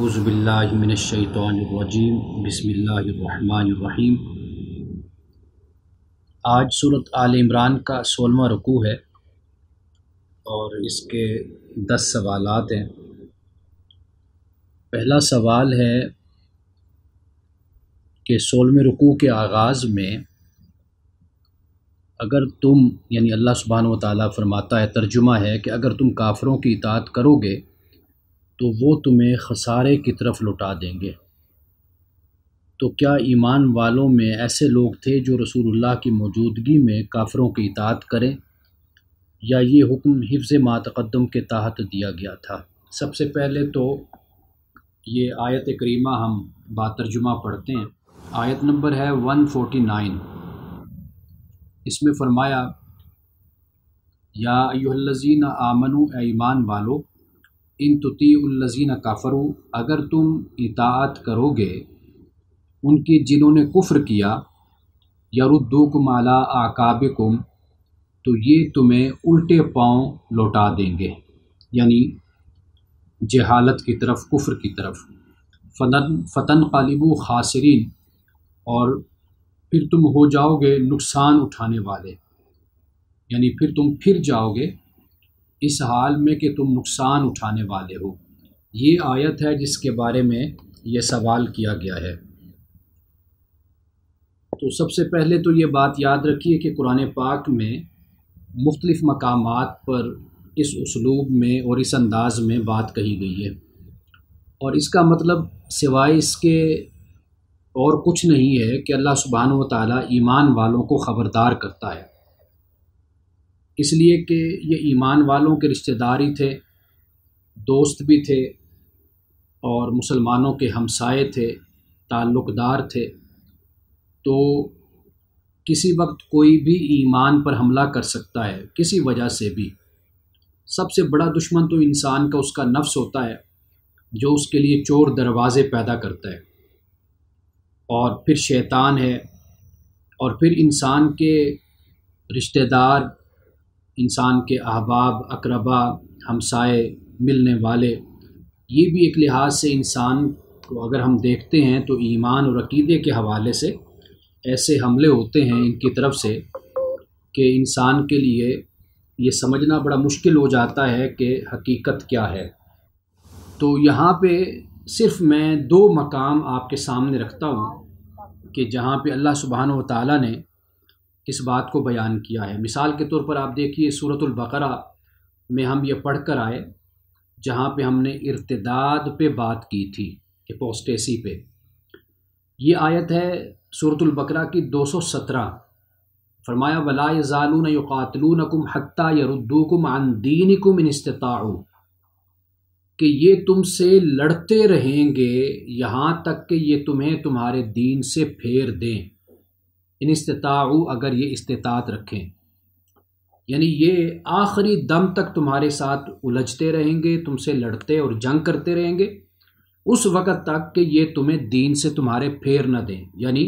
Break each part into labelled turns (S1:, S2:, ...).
S1: आउज़बिल्लिमिनशैतरजीम बसमीम आज सूरत आल इमरान का सोलवा रुकू है और इसके दस सवाल हैं पहला सवाल है कि सोलवें रुकू के आगाज़ में अगर तुम यानी अल्लाह सुबहान व ताली फरमाता है तर्जुमा है कि अगर तुम काफ़रों की इतात करोगे तो वो तुम्हें खसारे की तरफ लौटा देंगे तो क्या ईमान वालों में ऐसे लोग थे जो रसूलुल्लाह की मौजूदगी में काफ़रों की इतात करें या ये हुक्म हिफ्ज़ मातकदम के तहत दिया गया था सबसे पहले तो ये आयत करीमा हम बातरजुमा पढ़ते हैं आयत नंबर है 149 इसमें फरमाया या युल्लजीन आमनु ईमान वालों इन तुतीज़ीन काफ़रू अगर तुम इतात करोगे उनके जिन्होंने कुफ्र किया माला आकाब कुम तो ये तुम्हें उल्टे पाँव लौटा देंगे यानी जहालत की तरफ कुफ्र की तरफ फतन फतन कालिबू खासरीन और फिर तुम हो जाओगे नुकसान उठाने वाले यानी फिर तुम फिर जाओगे इस हाल में कि तुम नुकसान उठाने वाले हो ये आयत है जिसके बारे में ये सवाल किया गया है तो सबसे पहले तो ये बात याद रखिए कि कुरान पाक में मुख्तलिफ़ मकाम पर इस उसलूब में और इस अंदाज़ में बात कही गई है और इसका मतलब सिवाय इसके और कुछ नहीं है कि अल्लाह सुबहान व ईमान वालों को ख़बरदार करता है इसलिए कि ये ईमान वालों के रिश्तेदार ही थे दोस्त भी थे और मुसलमानों के हमसाए थे ताल्लुकदार थे तो किसी वक्त कोई भी ईमान पर हमला कर सकता है किसी वजह से भी सबसे बड़ा दुश्मन तो इंसान का उसका नफ्स होता है जो उसके लिए चोर दरवाज़े पैदा करता है और फिर शैतान है और फिर इंसान के रिश्तेदार इंसान के अहबाब अकरबा हमसाए मिलने वाले ये भी एक लिहाज से इंसान को अगर हम देखते हैं तो ईमान और अकीदे के हवाले से ऐसे हमले होते हैं इनकी तरफ से कि इंसान के लिए ये समझना बड़ा मुश्किल हो जाता है कि हकीकत क्या है तो यहाँ पे सिर्फ मैं दो मकाम आपके सामने रखता हूँ कि जहाँ पे अल्लाह सुबहान व ने इस बात को बयान किया है मिसाल के तौर पर आप देखिए सूरतुल बकरा में हम ये पढ़ कर आए जहाँ पे हमने इर्तदाद पे बात की थी एपोस्टेसी पे ये आयत है की बकरा की 217 फरमाया वला ज़ालून युकातलूनकुम हत्ता यरुद्दूकुम आंदीन कुम इन इस्ताऊ कि ये तुमसे लड़ते रहेंगे यहाँ तक कि ये तुम्हें तुम्हारे दीन से फेर दें इन इस्ताऊ अगर ये इस्तात रखें यानी ये आखिरी दम तक तुम्हारे साथ उलझते रहेंगे तुमसे लड़ते और जंग करते रहेंगे उस वक़्त तक कि ये तुम्हें दीन से तुम्हारे फेर न दें यानी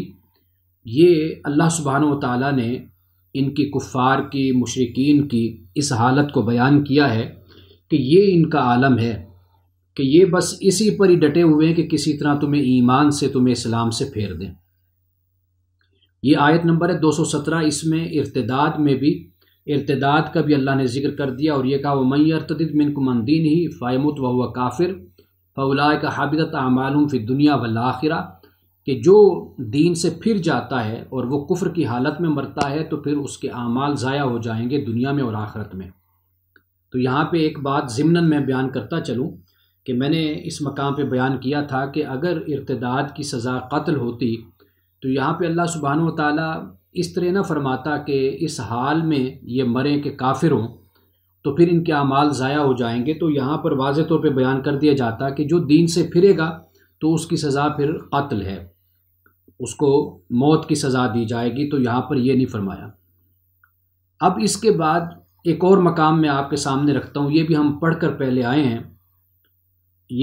S1: ये अल्लाह सुबहान ताली ने इनकी कुफ़ार की मशरकिन की इस हालत को बयान किया है कि ये इनका आलम है कि ये बस इसी पर ही डटे हुए हैं कि किसी तरह तुम्हें ईमान से तुम्हें इस्लाम से फेर दें ये आयत नंबर है 217 इसमें इरतदाद में भी इरतदाद का भी अल्लाह ने जिक्र कर दिया और ये कहा वह मई अरतद मिनकुमन दीन ही फ़ायमुत व हुआ काफिर फौलाए का हाबिदत आमालूम फिर दुनिया व आखिरा कि जो दीन से फिर जाता है और वो कुफ्र की हालत में मरता है तो फिर उसके आमाल ज़ाया हो जाएंगे दुनिया में और आखरत में तो यहाँ पे एक बात ज़िमनन मैं बयान करता चलूँ कि मैंने इस मकाम पे बयान किया था कि अगर इर्तदाद की सज़ा कत्ल होती तो यहाँ पे अल्लाह सुबहान तला इस तरह ना फरमाता कि इस हाल में ये मरें कि काफिर हों तो फिर इनके अमाल ज़ाया हो जाएंगे तो यहाँ पर वाज तौर पर बयान कर दिया जाता कि जो दीन से फिरेगा तो उसकी सज़ा फिर कत्ल है उसको मौत की सज़ा दी जाएगी तो यहाँ पर यह नहीं फरमाया अब इसके बाद एक और मकाम मैं आपके सामने रखता हूँ ये भी हम पढ़ कर पहले आए हैं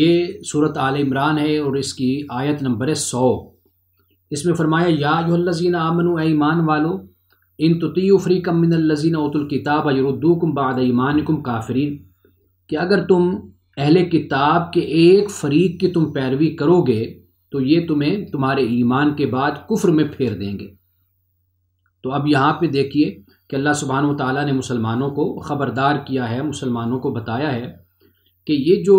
S1: ये सूरत आल इमरान है और इसकी आयत नंबर है सौ इसमें फरमाया याजीन आमन ईमान वालो इन कमिन लज़ीन उतुल किताब यरुद्दूकुम बाद कम काफरीन कि अगर तुम अहले किताब के एक फ़रीक की तुम पैरवी करोगे तो ये तुम्हें तुम्हारे ईमान के बाद कुफ्र में फेर देंगे तो अब यहाँ पे देखिए कि अल्लाह सुबहान ताली ने मुसलमानों को ख़बरदार किया है मुसलमानों को बताया है कि ये जो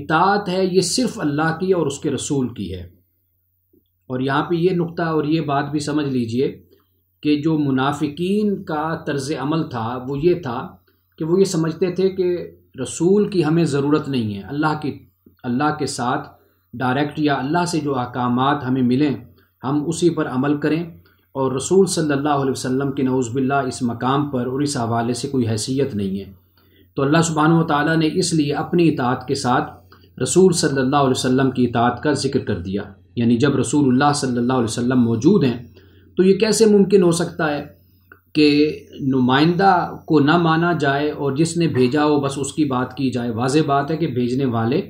S1: इतात है ये सिर्फ़ अल्लाह की और उसके रसूल की है और यहाँ पे ये नुक्ता और ये बात भी समझ लीजिए कि जो मुनाफिकीन का तर्ज अमल था वो ये था कि वो ये समझते थे कि रसूल की हमें ज़रूरत नहीं है अल्लाह की अल्लाह के साथ डायरेक्ट या अल्लाह से जो अहकाम हमें मिलें हम उसी पर अमल करें और रसूल सल्लल्लाहु अलैहि वसल्लम की नौज़बिल्ला इस मकाम पर और इस हवाले से कोई हैसियत नहीं है तो अल्लाह सुबहान ताली ने इसलिए अपनी इतात के साथ रसूल सल्लल्लाहु अलैहि वसल्लम की इतात का जिक्र कर दिया यानी जब रसूलुल्लाह सल्लल्लाहु अलैहि वसल्लम मौजूद हैं तो ये कैसे मुमकिन हो सकता है कि नुमाइंदा को ना माना जाए और जिसने भेजा हो बस उसकी बात की जाए वाज बात है कि भेजने वाले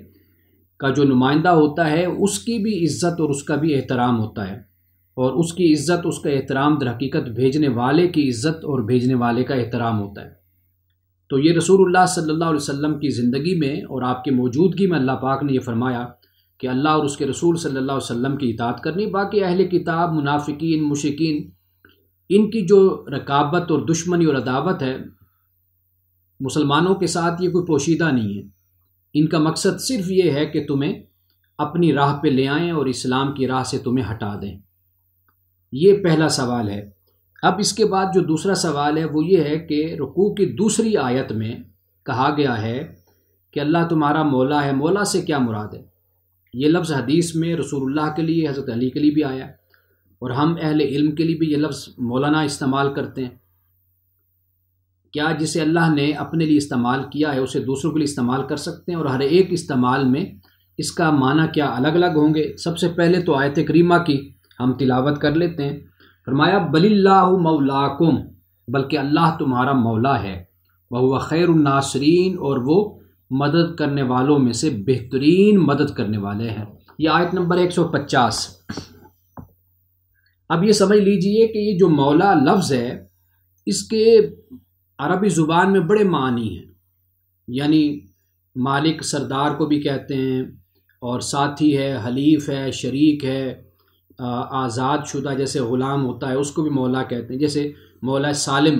S1: का जो नुमाइंदा होता है उसकी भी इज़्ज़त और उसका भी एहतराम होता है और उसकी इज़्ज़त उसका एहतराम दरक़ीक़त भेजने वाले की इज़्ज़त और भेजने वाले का एहतराम होता है तो ये रसूलुल्लाह सल्लल्लाहु अलैहि वसल्लम की ज़िंदगी में और आपके मौजूदगी में अल्लाह पाक ने यह फरमाया कि अल्लाह और उसके रसूल सल्लल्लाहु अलैहि वसल्लम की इतात करनी बाकी अहल किताब मुनाफिकीन मुशिकीन इनकी जो रकाबत और दुश्मनी और अदावत है मुसलमानों के साथ ये कोई पोशीदा नहीं है इनका मकसद सिर्फ ये है कि तुम्हें अपनी राह पे ले आएँ और इस्लाम की राह से तुम्हें हटा दें ये पहला सवाल है अब इसके बाद जो दूसरा सवाल है वो ये है कि रुकू की दूसरी आयत में कहा गया है कि अल्लाह तुम्हारा मौला है मौला से क्या मुराद है ये लफ्ज़ हदीस में रसूलुल्लाह के लिए हज़रत अली के लिए भी आया और हम अहल इल्म के लिए भी ये लफ्ज़ मौलाना इस्तेमाल करते हैं क्या जिसे अल्लाह ने अपने लिए इस्तेमाल किया है उसे दूसरों के लिए इस्तेमाल कर सकते हैं और हर एक इस्तेमाल में इसका माना क्या अलग अलग होंगे सबसे पहले तो आयत करीमा की हम तिलावत कर लेते हैं फरमाया बलिल्ला मौलाकुम बल्कि अल्लाह तुम्हारा मौला है वह हुआ ख़ैरनासरीन और वो मदद करने वालों में से बेहतरीन मदद करने वाले हैं यह आयत नंबर 150 अब ये समझ लीजिए कि ये जो मौला लफ्ज़ है इसके अरबी ज़ुबान में बड़े मानी हैं यानी मालिक सरदार को भी कहते हैं और साथी है हलीफ है शरीक है आज़ाद शुदा जैसे ग़ुलाम होता है उसको भी मौला कहते हैं जैसे मौला सालिम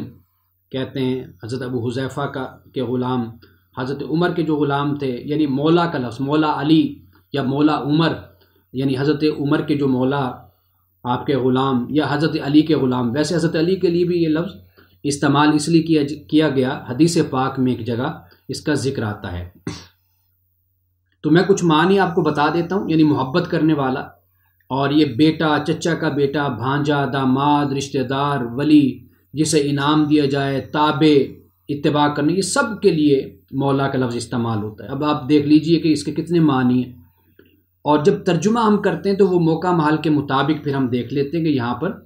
S1: कहते हैं हज़रत अबू हुजैफ़ा का के ग़ुलाम हज़रत उमर के जो ग़ुलाम थे यानी मौला का लफ्ज़ मौला अली या मौला उमर यानी हज़रत उमर के जो मौला आपके ग़ुलाम या हज़रत अली के ग़ुलाम वैसे हज़रत अली के लिए भी ये लफ्ज़ इस्तेमाल इसलिए किया किया गया हदीस पाक में एक जगह इसका ज़िक्र आता है तो मैं कुछ मानी आपको बता देता हूँ यानी मोहब्बत करने वाला और ये बेटा चचा का बेटा भांजा दामाद रिश्तेदार वली जिसे इनाम दिया जाए ताबे इतबा करने ये सब के लिए मौला का लफ्ज़ इस्तेमाल होता है अब आप देख लीजिए कि इसके कितने मानी हैं और जब तर्जुमा हम करते हैं तो वो मौका महल के मुताबिक फिर हम देख लेते हैं कि यहाँ पर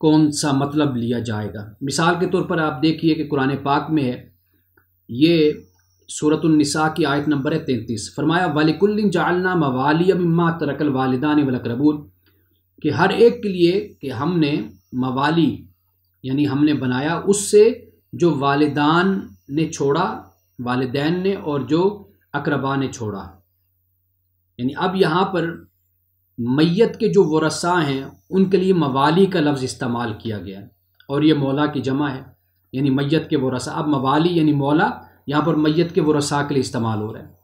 S1: कौन सा मतलब लिया जाएगा मिसाल के तौर पर आप देखिए कि कुरान पाक में है ये सूरतनिसा की आयत नंबर है तैंतीस फरमाया वालिकुल्लिन जालना मवाली अम्मा तरकल वालदान वलकरबूल कि हर एक के लिए कि हमने मवाली यानी हमने बनाया उससे जो वालदान ने छोड़ा वालदेन ने और जो अकरबा ने छोड़ा यानी अब यहाँ पर मैत के जो वसा हैं उनके लिए मवाली का लफ्ज़ इस्तेमाल किया गया और ये मौला की जमा है यानी मैत के वसा अब मवाली यानी मौला यहाँ पर मैत के वसा के लिए इस्तेमाल हो रहा है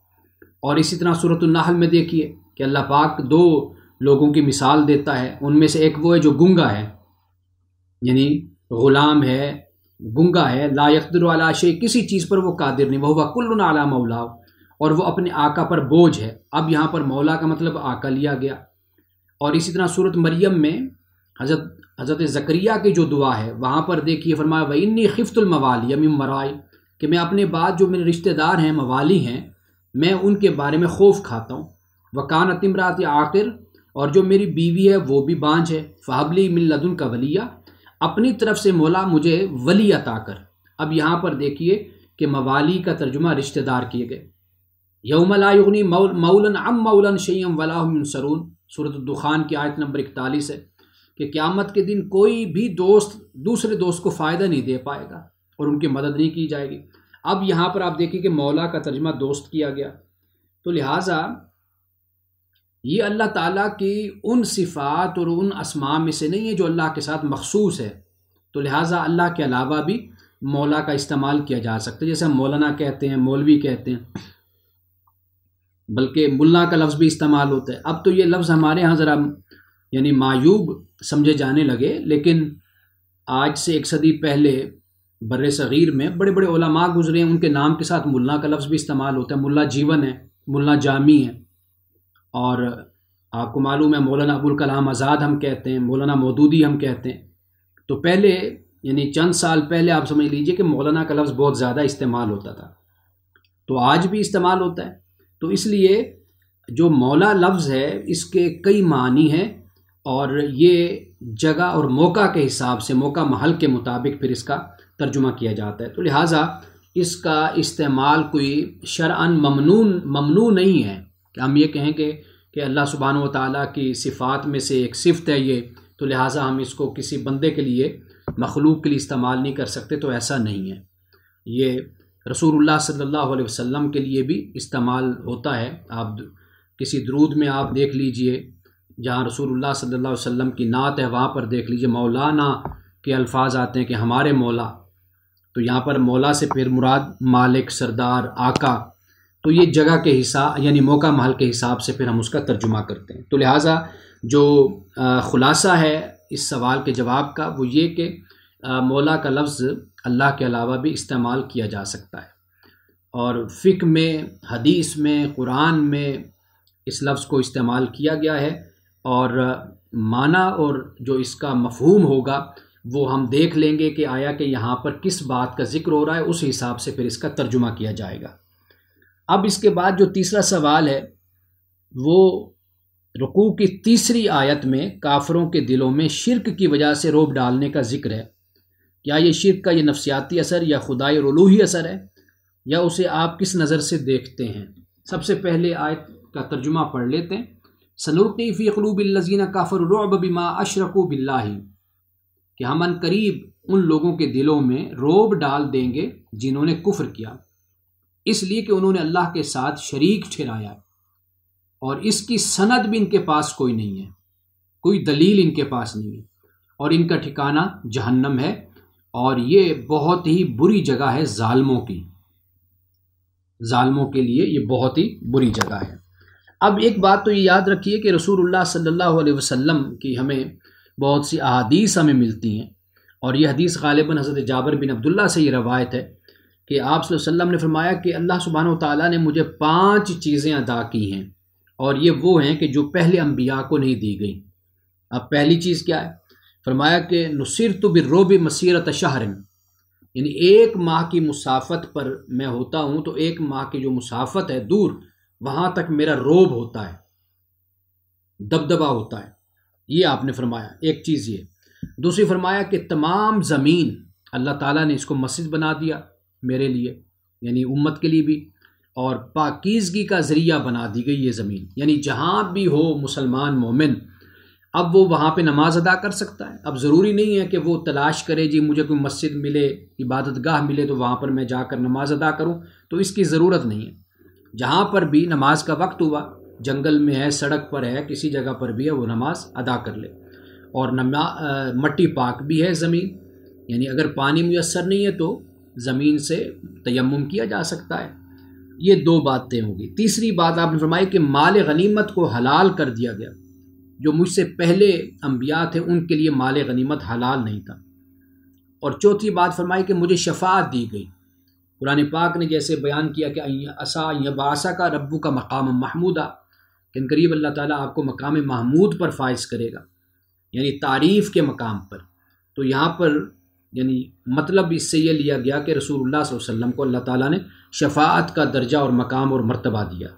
S1: और इसी तरह सूरत नाहल में देखिए कि अल्लाह पाक दो लोगों की मिसाल देता है उनमें से एक वो है जो गुंगा है यानी ग़ुलाम है गुंगा है लायकदर वाला किसी चीज़ पर वो कादिर नहीं वह कुल्ल मौलाओ मौला और वह अपने आका पर बोझ है अब यहाँ पर मौला का मतलब आका लिया गया और इसी तरह सूरत मरियम में हजरत हजरत जकरिया की जो दुआ है वहाँ पर देखिए फरमाया वन्नी खिफ्तुलमवाली अमी मराय कि मैं अपने बाद जो मेरे रिश्तेदार हैं मवाली हैं मैं उनके बारे में खौफ खाता हूँ वकान अतिमरात आखिर और जो मेरी बीवी है वो भी बाँझ है फ़ाबली मिल्लदन का वलिया अपनी तरफ से मौला मुझे वली अता कर अब यहाँ पर देखिए कि मवाली का तर्जुमा रिश्तेदार किए गए यौमलायुगनी मौलन अम मौलन शयम वलाम सरून सूरत दुखान की आयत नंबर इकतालीस है कि क़्यामत के दिन कोई भी दोस्त दूसरे दोस्त को फ़ायदा नहीं दे पाएगा और उनकी मदद नहीं की जाएगी अब यहाँ पर आप देखिए कि मौला का तर्जमा दोस्त किया गया तो लिहाजा ये अल्लाह ताला की उन सिफ़ात और उन असमा में से नहीं है जो अल्लाह के साथ मखसूस है तो लिहाजा अल्लाह के अलावा भी मौला का इस्तेमाल किया जा सकता है जैसे हम मौलाना कहते हैं मौलवी कहते हैं बल्कि मुल्ला का लफ्ज़ भी इस्तेमाल होता है अब तो ये लफ्ज़ हमारे यहाँ ज़रा यानी मायूब समझे जाने लगे लेकिन आज से एक सदी पहले बर सग़ीर में बड़े बड़े ओलामा गुजरे हैं उनके नाम के साथ मुल्ला का लफ्ज़ भी इस्तेमाल होता है मुल्ला जीवन है मुल्ला जामी है और आपको मालूम है मौलाना अबुल कलाम आज़ाद हम कहते हैं मौलाना मौदूदी हम कहते हैं तो पहले यानी चंद साल पहले आप समझ लीजिए कि मौलाना का लफ्ज़ बहुत ज़्यादा इस्तेमाल होता था तो आज भी इस्तेमाल होता है तो इसलिए जो मौला लफ्ज़ है इसके कई मानी हैं और ये जगह और मौका के हिसाब से मौका महल के मुताबिक फिर इसका तर्जुमा किया जाता है तो लिहाजा इसका इस्तेमाल कोई शरअन ममनून ममनू नहीं है कि हम ये कहें कि कि अल्लाह सुबहान व ताली की सिफ़ात में से एक सिफत है ये तो लिहाजा हम इसको किसी बंदे के लिए मखलूक के लिए इस्तेमाल नहीं कर सकते तो ऐसा नहीं है ये रसूलुल्लाह सल्लल्लाहु अलैहि वसल्लम के लिए भी इस्तेमाल होता है आप किसी दरूद में आप देख लीजिए जहाँ रसूलुल्लाह सल्लल्लाहु अलैहि वसल्लम की नात है वहाँ पर देख लीजिए मौलाना के अल्फाज आते हैं कि हमारे मौला तो यहाँ पर मौला से फिर मुराद मालिक सरदार आका तो ये जगह के हिसाब यानी मौका महल के हिसाब से फिर हम उसका तर्जुमा करते हैं तो लिहाजा जो ख़ुलासा है इस सवाल के जवाब का वो ये कि मौला का लफ्ज़ अल्लाह के अलावा भी इस्तेमाल किया जा सकता है और फ़िक में हदीस में कुरान में इस लफ्ज़ को इस्तेमाल किया गया है और माना और जो इसका मफहूम होगा वो हम देख लेंगे कि आया कि यहाँ पर किस बात का जिक्र हो रहा है उस हिसाब से फिर इसका तर्जुमा किया जाएगा अब इसके बाद जो तीसरा सवाल है वो रुकू की तीसरी आयत में काफरों के दिलों में शिरक की वजह से रोब डालने का जिक्र है क्या ये शिरक का ये नफसियाती असर या खुदाई रलूही असर है या उसे आप किस नज़र से देखते हैं सबसे पहले आयत का तर्जुमा पढ़ लेते हैं सनुरकी फ़ीकलूबिल्लजीन काफर बिमा अशरक बिल्ला कि हम अन करीब उन लोगों के दिलों में रोब डाल देंगे जिन्होंने कुफ्र किया इसलिए कि उन्होंने अल्लाह के साथ शरीक ठहराया और इसकी सनद भी इनके पास कोई नहीं है कोई दलील इनके पास नहीं है और इनका ठिकाना जहन्नम है और ये बहुत ही बुरी जगह है ालमों की ालमों के लिए ये बहुत ही बुरी जगह है अब एक बात तो ये याद रखिए कि रसूलुल्लाह सल्लल्लाहु अलैहि वसल्लम की हमें बहुत सी अदीस हमें मिलती हैं और यह हदीस गालिबन हज़रत जाबर बिन अब्दुल्ला से ये रवायत है कि आप वसल्लम ने फरमाया कि अल्लाह सुबहान ताली ने मुझे पांच चीज़ें अदा की हैं और ये वो हैं कि जो पहले अम्बिया को नहीं दी गई अब पहली चीज़ क्या है फरमाया कि नसर तो बिर रोब मसीरत शहरन यानी एक माह की मुसाफत पर मैं होता हूँ तो एक माह की जो मुसाफत है दूर वहाँ तक मेरा रोब होता है दबदबा होता है ये आपने फरमाया एक चीज़ ये दूसरी फरमाया कि तमाम ज़मीन अल्लाह ताला ने इसको मस्जिद बना दिया मेरे लिए यानी उम्मत के लिए भी और पाकिजगी का ज़रिया बना दी गई ये ज़मीन यानी जहाँ भी हो मुसलमान मोमिन अब वो वहाँ पे नमाज़ अदा कर सकता है अब ज़रूरी नहीं है कि वो तलाश करे जी मुझे कोई मस्जिद मिले इबादत गाह मिले तो वहाँ पर मैं जाकर नमाज़ अदा करूँ तो इसकी ज़रूरत नहीं है जहाँ पर भी नमाज का वक्त हुआ जंगल में है सड़क पर है किसी जगह पर भी है वो नमाज अदा कर ले और नमा मट्टी पाक भी है ज़मीन यानी अगर पानी मैसर नहीं है तो ज़मीन से तयम किया जा सकता है ये दो बातें होंगी तीसरी बात आपने फरमाई कि माल गनीमत को हलाल कर दिया गया जो मुझसे पहले अम्बिया थे उनके लिए माल गनीमत हलाल नहीं था और चौथी बात फरमाई कि मुझे शफात दी गई कुरान पाक ने जैसे बयान किया कि असा यबासा का रब्बू का मकाम महमूदा किन करीब अल्लाह ताला आपको मकाम महमूद पर फायज करेगा यानी तारीफ़ के मकाम पर तो यहाँ पर यानी मतलब इससे ये लिया गया कि रसूल वसम को अल्लाह ताला ने शफात का दर्जा और मकाम और मर्तबा दिया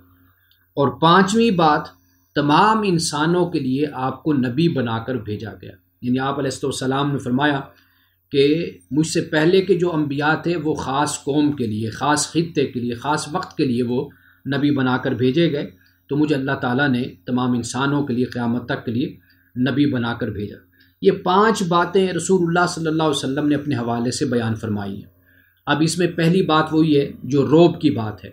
S1: और पाँचवीं बात तमाम इंसानों के लिए आपको नबी बनाकर भेजा गया यानी आप सलाम ने फरमाया कि मुझसे पहले के जो अम्बिया थे वो ख़ास कौम के लिए ख़ास खत्े के लिए ख़ास वक्त के लिए वो नबी बनाकर भेजे गए तो मुझे अल्लाह ताली ने तमाम इंसानों के लिए क़्यामत तक के लिए नबी बनाकर भेजा ये पांच बातें रसूलुल्लाह सल्लल्लाहु अलैहि वसल्लम ने अपने हवाले से बयान फरमाई हैं अब इसमें पहली बात वही है जो रोब की बात है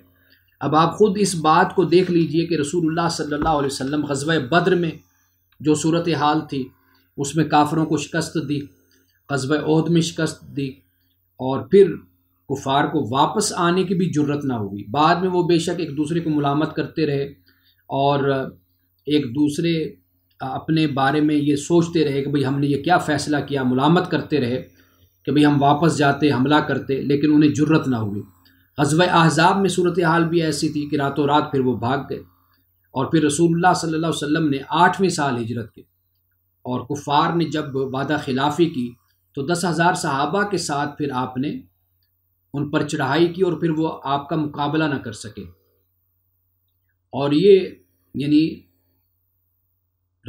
S1: अब आप ख़ुद इस बात को देख लीजिए कि रसूलुल्लाह सल्लल्लाहु अलैहि वसल्लम बद्र में जो सूरत हाल थी उसमें काफ़रों को शिकस्त दी गजब अहद में शिकस्त दी और फिर कुफार को वापस आने की भी ज़रूरत ना हुई बाद में वो बेशक एक दूसरे को मलामत करते रहे और एक दूसरे अपने बारे में ये सोचते रहे कि भाई हमने ये क्या फ़ैसला किया मलामत करते रहे कि भाई हम वापस जाते हमला करते लेकिन उन्हें जुर्रत ना हुई हजब अहजाब में सूरत हाल भी ऐसी थी कि रातों रात फिर वो भाग गए और फिर रसूलुल्लाह सल्लल्लाहु अलैहि वसल्लम ने आठवें साल हिजरत के और कुफार ने जब वादा खिलाफी की तो दस हज़ार सहाबा के साथ फिर आपने उन पर चढ़ाई की और फिर वो आपका मुकाबला ना कर सके और ये यानी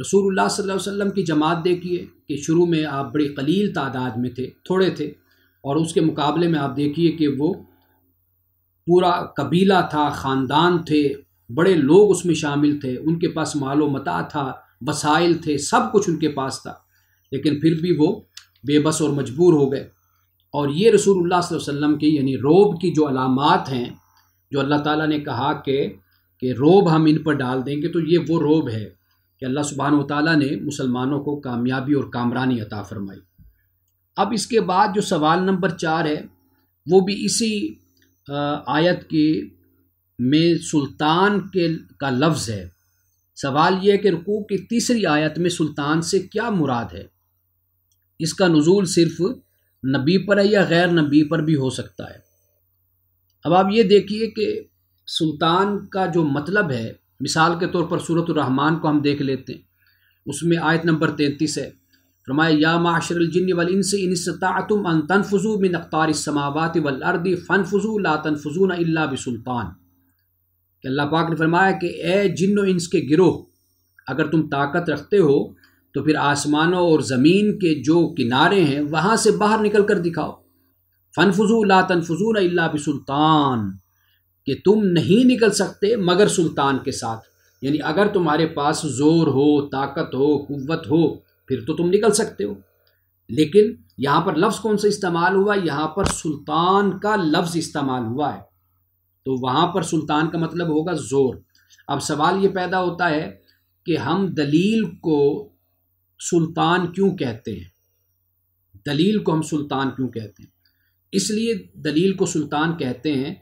S1: रसूल सल्लल्लाहु अलैहि वसल्लम की जमात देखिए कि शुरू में आप बड़ी कलील तादाद में थे थोड़े थे और उसके मुकाबले में आप देखिए कि वो पूरा कबीला था ख़ानदान थे बड़े लोग उसमें शामिल थे उनके पास मालो मता था वसाइल थे सब कुछ उनके पास था लेकिन फिर भी वो बेबस और मजबूर हो गए और ये रसूल वसम की यानी रोब की जो अलामत हैं जो अल्लाह ताला ने कहा कि रोब हम इन पर डाल देंगे तो ये वो रोब है कि अल्लाह सुबहान तला ने मुसलमानों को कामयाबी और कामरानी अता फरमाई अब इसके बाद जो सवाल नंबर चार है वो भी इसी आयत के में सुल्तान के का लफ्ज़ है सवाल यह है कि रुकू की तीसरी आयत में सुल्तान से क्या मुराद है इसका नज़ूल सिर्फ नबी पर है या गैर नबी पर भी हो सकता है अब आप ये देखिए कि सुल्तान का जो मतलब है मिसाल के तौर पर सूरत रहमान को हम देख लेते हैं उसमें आयत नंबर तैंतीस है फरमाया या माशरजिन इन से इनस्तम अन तनफजू मिन अख्तार समावत फ़न फजू ला तनफुजून अल्ला बसुल्तान कि अल्लाह पाक ने फरमाया कि ए जिन इंस के गिरोह अगर तुम ताकत रखते हो तो फिर आसमानों और ज़मीन के जो किनारे हैं वहाँ से बाहर निकल कर दिखाओ फजू ला तनफुजून अल्ला बसुल्तान कि तुम नहीं निकल सकते मगर सुल्तान के साथ यानी अगर तुम्हारे पास ज़ोर हो ताकत हो कुत हो फिर तो तुम निकल सकते हो लेकिन यहाँ पर लफ्ज़ कौन सा इस्तेमाल हुआ यहाँ पर सुल्तान का लफ्ज़ इस्तेमाल हुआ है तो वहाँ पर सुल्तान का मतलब होगा ज़ोर अब सवाल ये पैदा होता है कि हम दलील को सुल्तान क्यों कहते हैं दलील को हम सुल्तान क्यों कहते हैं इसलिए दलील को सुल्तान कहते हैं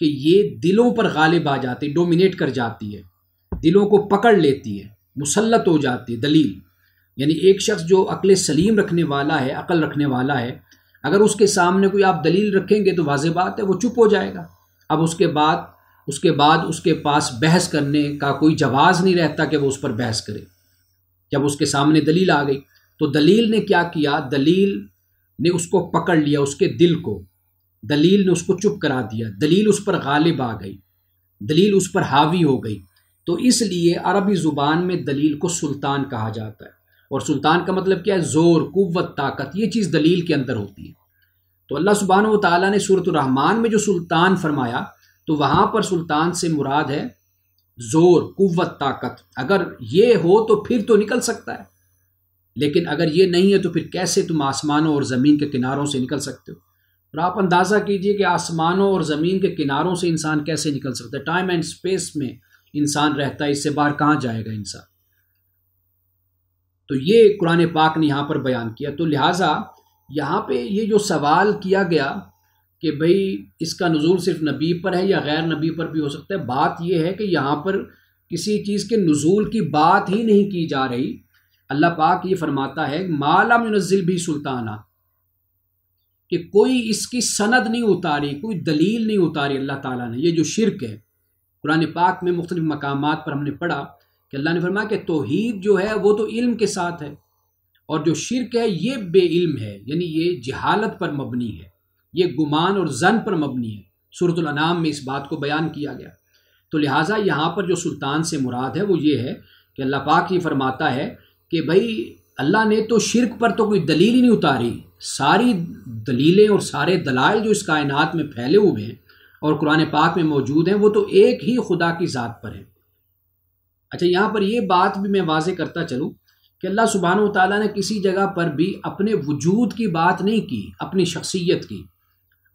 S1: कि ये दिलों पर गालिब आ जाती डोमिनेट कर जाती है दिलों को पकड़ लेती है मुसलत हो जाती है दलील यानी एक शख्स जो अकल सलीम रखने वाला है अकल रखने वाला है अगर उसके सामने कोई आप दलील रखेंगे तो वाज बात है वो चुप हो जाएगा अब उसके बाद उसके बाद उसके पास बहस करने का कोई जवाज़ नहीं रहता कि वो उस पर बहस करे जब उसके सामने दलील आ गई तो दलील ने क्या किया दलील ने उसको पकड़ लिया उसके दिल को दलील ने उसको चुप करा दिया दलील उस पर गालिब आ गई दलील उस पर हावी हो गई तो इसलिए अरबी ज़ुबान में दलील को सुल्तान कहा जाता है और सुल्तान का मतलब क्या है ज़ोर कुत ताकत ये चीज़ दलील के अंदर होती है तो अल्लाह सुबहान ताली ने सूरत रहमान में जो सुल्तान फरमाया तो वहाँ पर सुल्तान से मुराद है ज़ोर कुत ताकत अगर ये हो तो फिर तो निकल सकता है लेकिन अगर ये नहीं है तो फिर कैसे तुम आसमानों और ज़मीन के किनारों से निकल सकते हो और आप अंदाज़ा कीजिए कि आसमानों और ज़मीन के किनारों से इंसान कैसे निकल सकता है टाइम एंड स्पेस में इंसान रहता है इससे बाहर कहाँ जाएगा इंसान तो ये कुरान पाक ने यहाँ पर बयान किया तो लिहाजा यहाँ पे ये जो सवाल किया गया कि भाई इसका नज़ूल सिर्फ नबी पर है या गैर नबी पर भी हो सकता है बात यह है कि यहाँ पर किसी चीज़ के नज़ूल की बात ही नहीं की जा रही अल्लाह पाक ये फरमाता है मालाम नज़िल भी सुल्ताना कि कोई इसकी सनद नहीं उतारी कोई दलील नहीं उतारी अल्लाह ताला ने ये जो शिरक है कुरान पाक में मुख्तलि मकाम पर हमने पढ़ा कि अल्लाह ने फरमाया कि तोहद जो है वो तो इल्म के साथ है और जो शिरक है ये बेइल्म है यानी ये जहालत पर मबनी है ये गुमान और जन पर मबनी है सूरतलनाम में इस बात को बयान किया गया तो लिहाजा यहाँ पर जो सुल्तान से मुराद है वो ये है कि अल्लाह पाक ये फरमाता है कि भाई अल्लाह ने तो शिरक पर तो कोई दलील ही नहीं उतारी सारी दलीलें और सारे दलाल जो इस कायनात में फैले हुए हैं और कुरान पाक में मौजूद हैं वो तो एक ही खुदा की ज़ात पर है अच्छा यहाँ पर यह बात भी मैं वाज करता चलूँ कि अल्लाह सुबहान ताली ने किसी जगह पर भी अपने वजूद की बात नहीं की अपनी शख्सियत की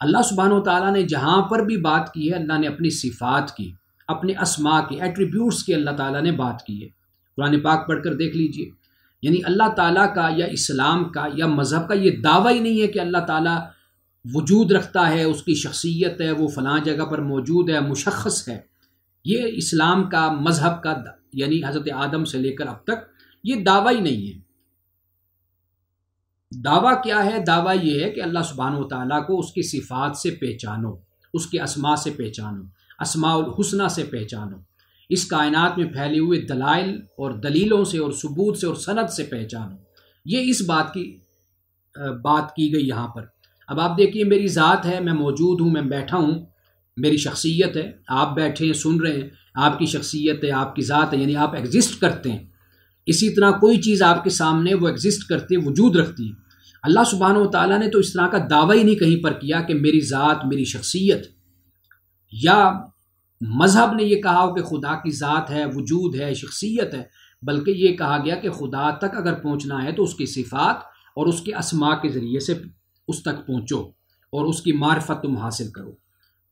S1: अल्लाह सुबहान ताली ने जहाँ पर भी बात की है अल्लाह ने अपनी सिफात की अपने असमा के एट्रीब्यूट्स की अल्लाह ताली ने बात की है कुरान पाक पढ़ कर देख लीजिए यानी अल्लाह ताला का या इस्लाम का या मज़हब का ये दावा ही नहीं है कि अल्लाह ताला वजूद रखता है उसकी शख्सियत है वो फ़लाँ जगह पर मौजूद है मुशखस है ये इस्लाम का मज़हब का यानी हज़रत आदम से लेकर अब तक ये दावा ही नहीं है दावा क्या है दावा ये है कि अल्लाह सुबहान ताली को उसकी सिफात से पहचानो उसके असमा से पहचानो असमा हुसना से पहचानो इस कायनात में फैले हुए दलाइल और दलीलों से और सबूत से और सनत से पहचानो ये इस बात की बात की गई यहाँ पर अब आप देखिए मेरी ज़ात है मैं मौजूद हूँ मैं बैठा हूँ मेरी शख्सियत है आप बैठे हैं सुन रहे हैं आपकी शख्सियत है आपकी ज़ात है यानी आप एग्जिस्ट करते हैं इसी तरह कोई चीज़ आपके सामने वो एग्जिस्ट करती है वजूद रखती है अल्लाह सुबहान ताली ने तो इस तरह का दावा ही नहीं कहीं पर किया कि मेरी ज़ात मेरी शख्सियत या मज़हब ने यह कहा हो कि खुदा की ज़ात है वजूद है शख्सियत है बल्कि ये कहा गया कि खुदा तक अगर पहुँचना है तो उसकी सिफात और उसके असमा के ज़रिए से उस तक पहुँचो और उसकी मार्फत तुम हासिल करो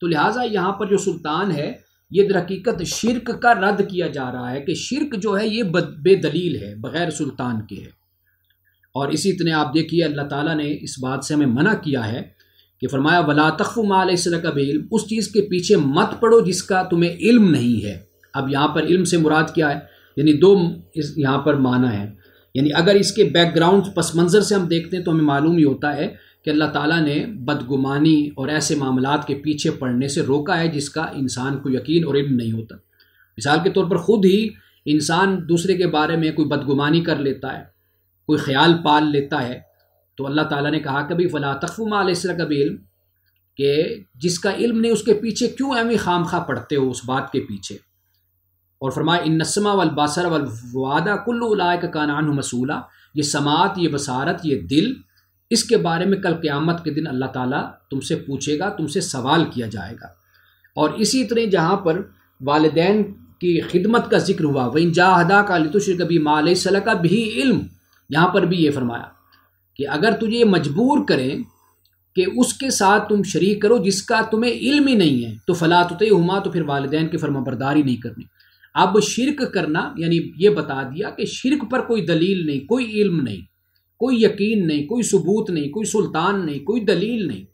S1: तो लिहाजा यहाँ पर जो सुल्तान है ये दरकीकत शिरक का रद्द किया जा रहा है कि शिरक जो है ये बेदलील है बग़ैर सुल्तान के है और इसी तरह आप देखिए अल्लाह ताला ने इस बात से हमें मना किया है कि फरमाया वला तखफ़ माल का भी उस चीज़ के पीछे मत पड़ो जिसका तुम्हें इल्म नहीं है अब यहाँ पर इल्म से मुराद क्या है यानी दो इस यहाँ पर माना है यानी अगर इसके बैकग्राउंड पस मंज़र से हम देखते हैं तो हमें मालूम ही होता है कि अल्लाह ताला ने बदगुमानी और ऐसे मामलों के पीछे पड़ने से रोका है जिसका इंसान को यकीन और इल्म नहीं होता मिसाल के तौर पर ख़ुद ही इंसान दूसरे के बारे में कोई बदगुमानी कर लेता है कोई ख्याल पाल लेता है तो अल्लाह ताला ने कहा कभी फ़ला तखफ़ु मालसरा का भी इल्म के जिसका इल्म नहीं उसके पीछे क्यों अमी खाम खा पढ़ते हो उस बात के पीछे और फरमाए इन नस्मा वलबासर वलवादा कुल्लाय का कानान मसूला ये समात ये बसारत ये दिल इसके बारे में कल क़्यामत के दिन अल्लाह ताला तुमसे पूछेगा तुमसे सवाल किया जाएगा और इसी तरह जहाँ पर वालदेन की खिदमत का जिक्र हुआ वही जाहदा का लतुशर कभी माल सला का भी इल्म यहाँ पर भी ये फरमाया कि अगर तुझे मजबूर करें कि उसके साथ तुम शरीक करो जिसका तुम्हें इल्म ही नहीं है तो फला तो हुमा तो फिर वालदेन की फर्माबरदारी नहीं करनी अब शिरक करना यानी ये बता दिया कि शिरक पर कोई दलील नहीं कोई इल्म नहीं कोई यकीन नहीं कोई सबूत नहीं कोई सुल्तान नहीं कोई दलील नहीं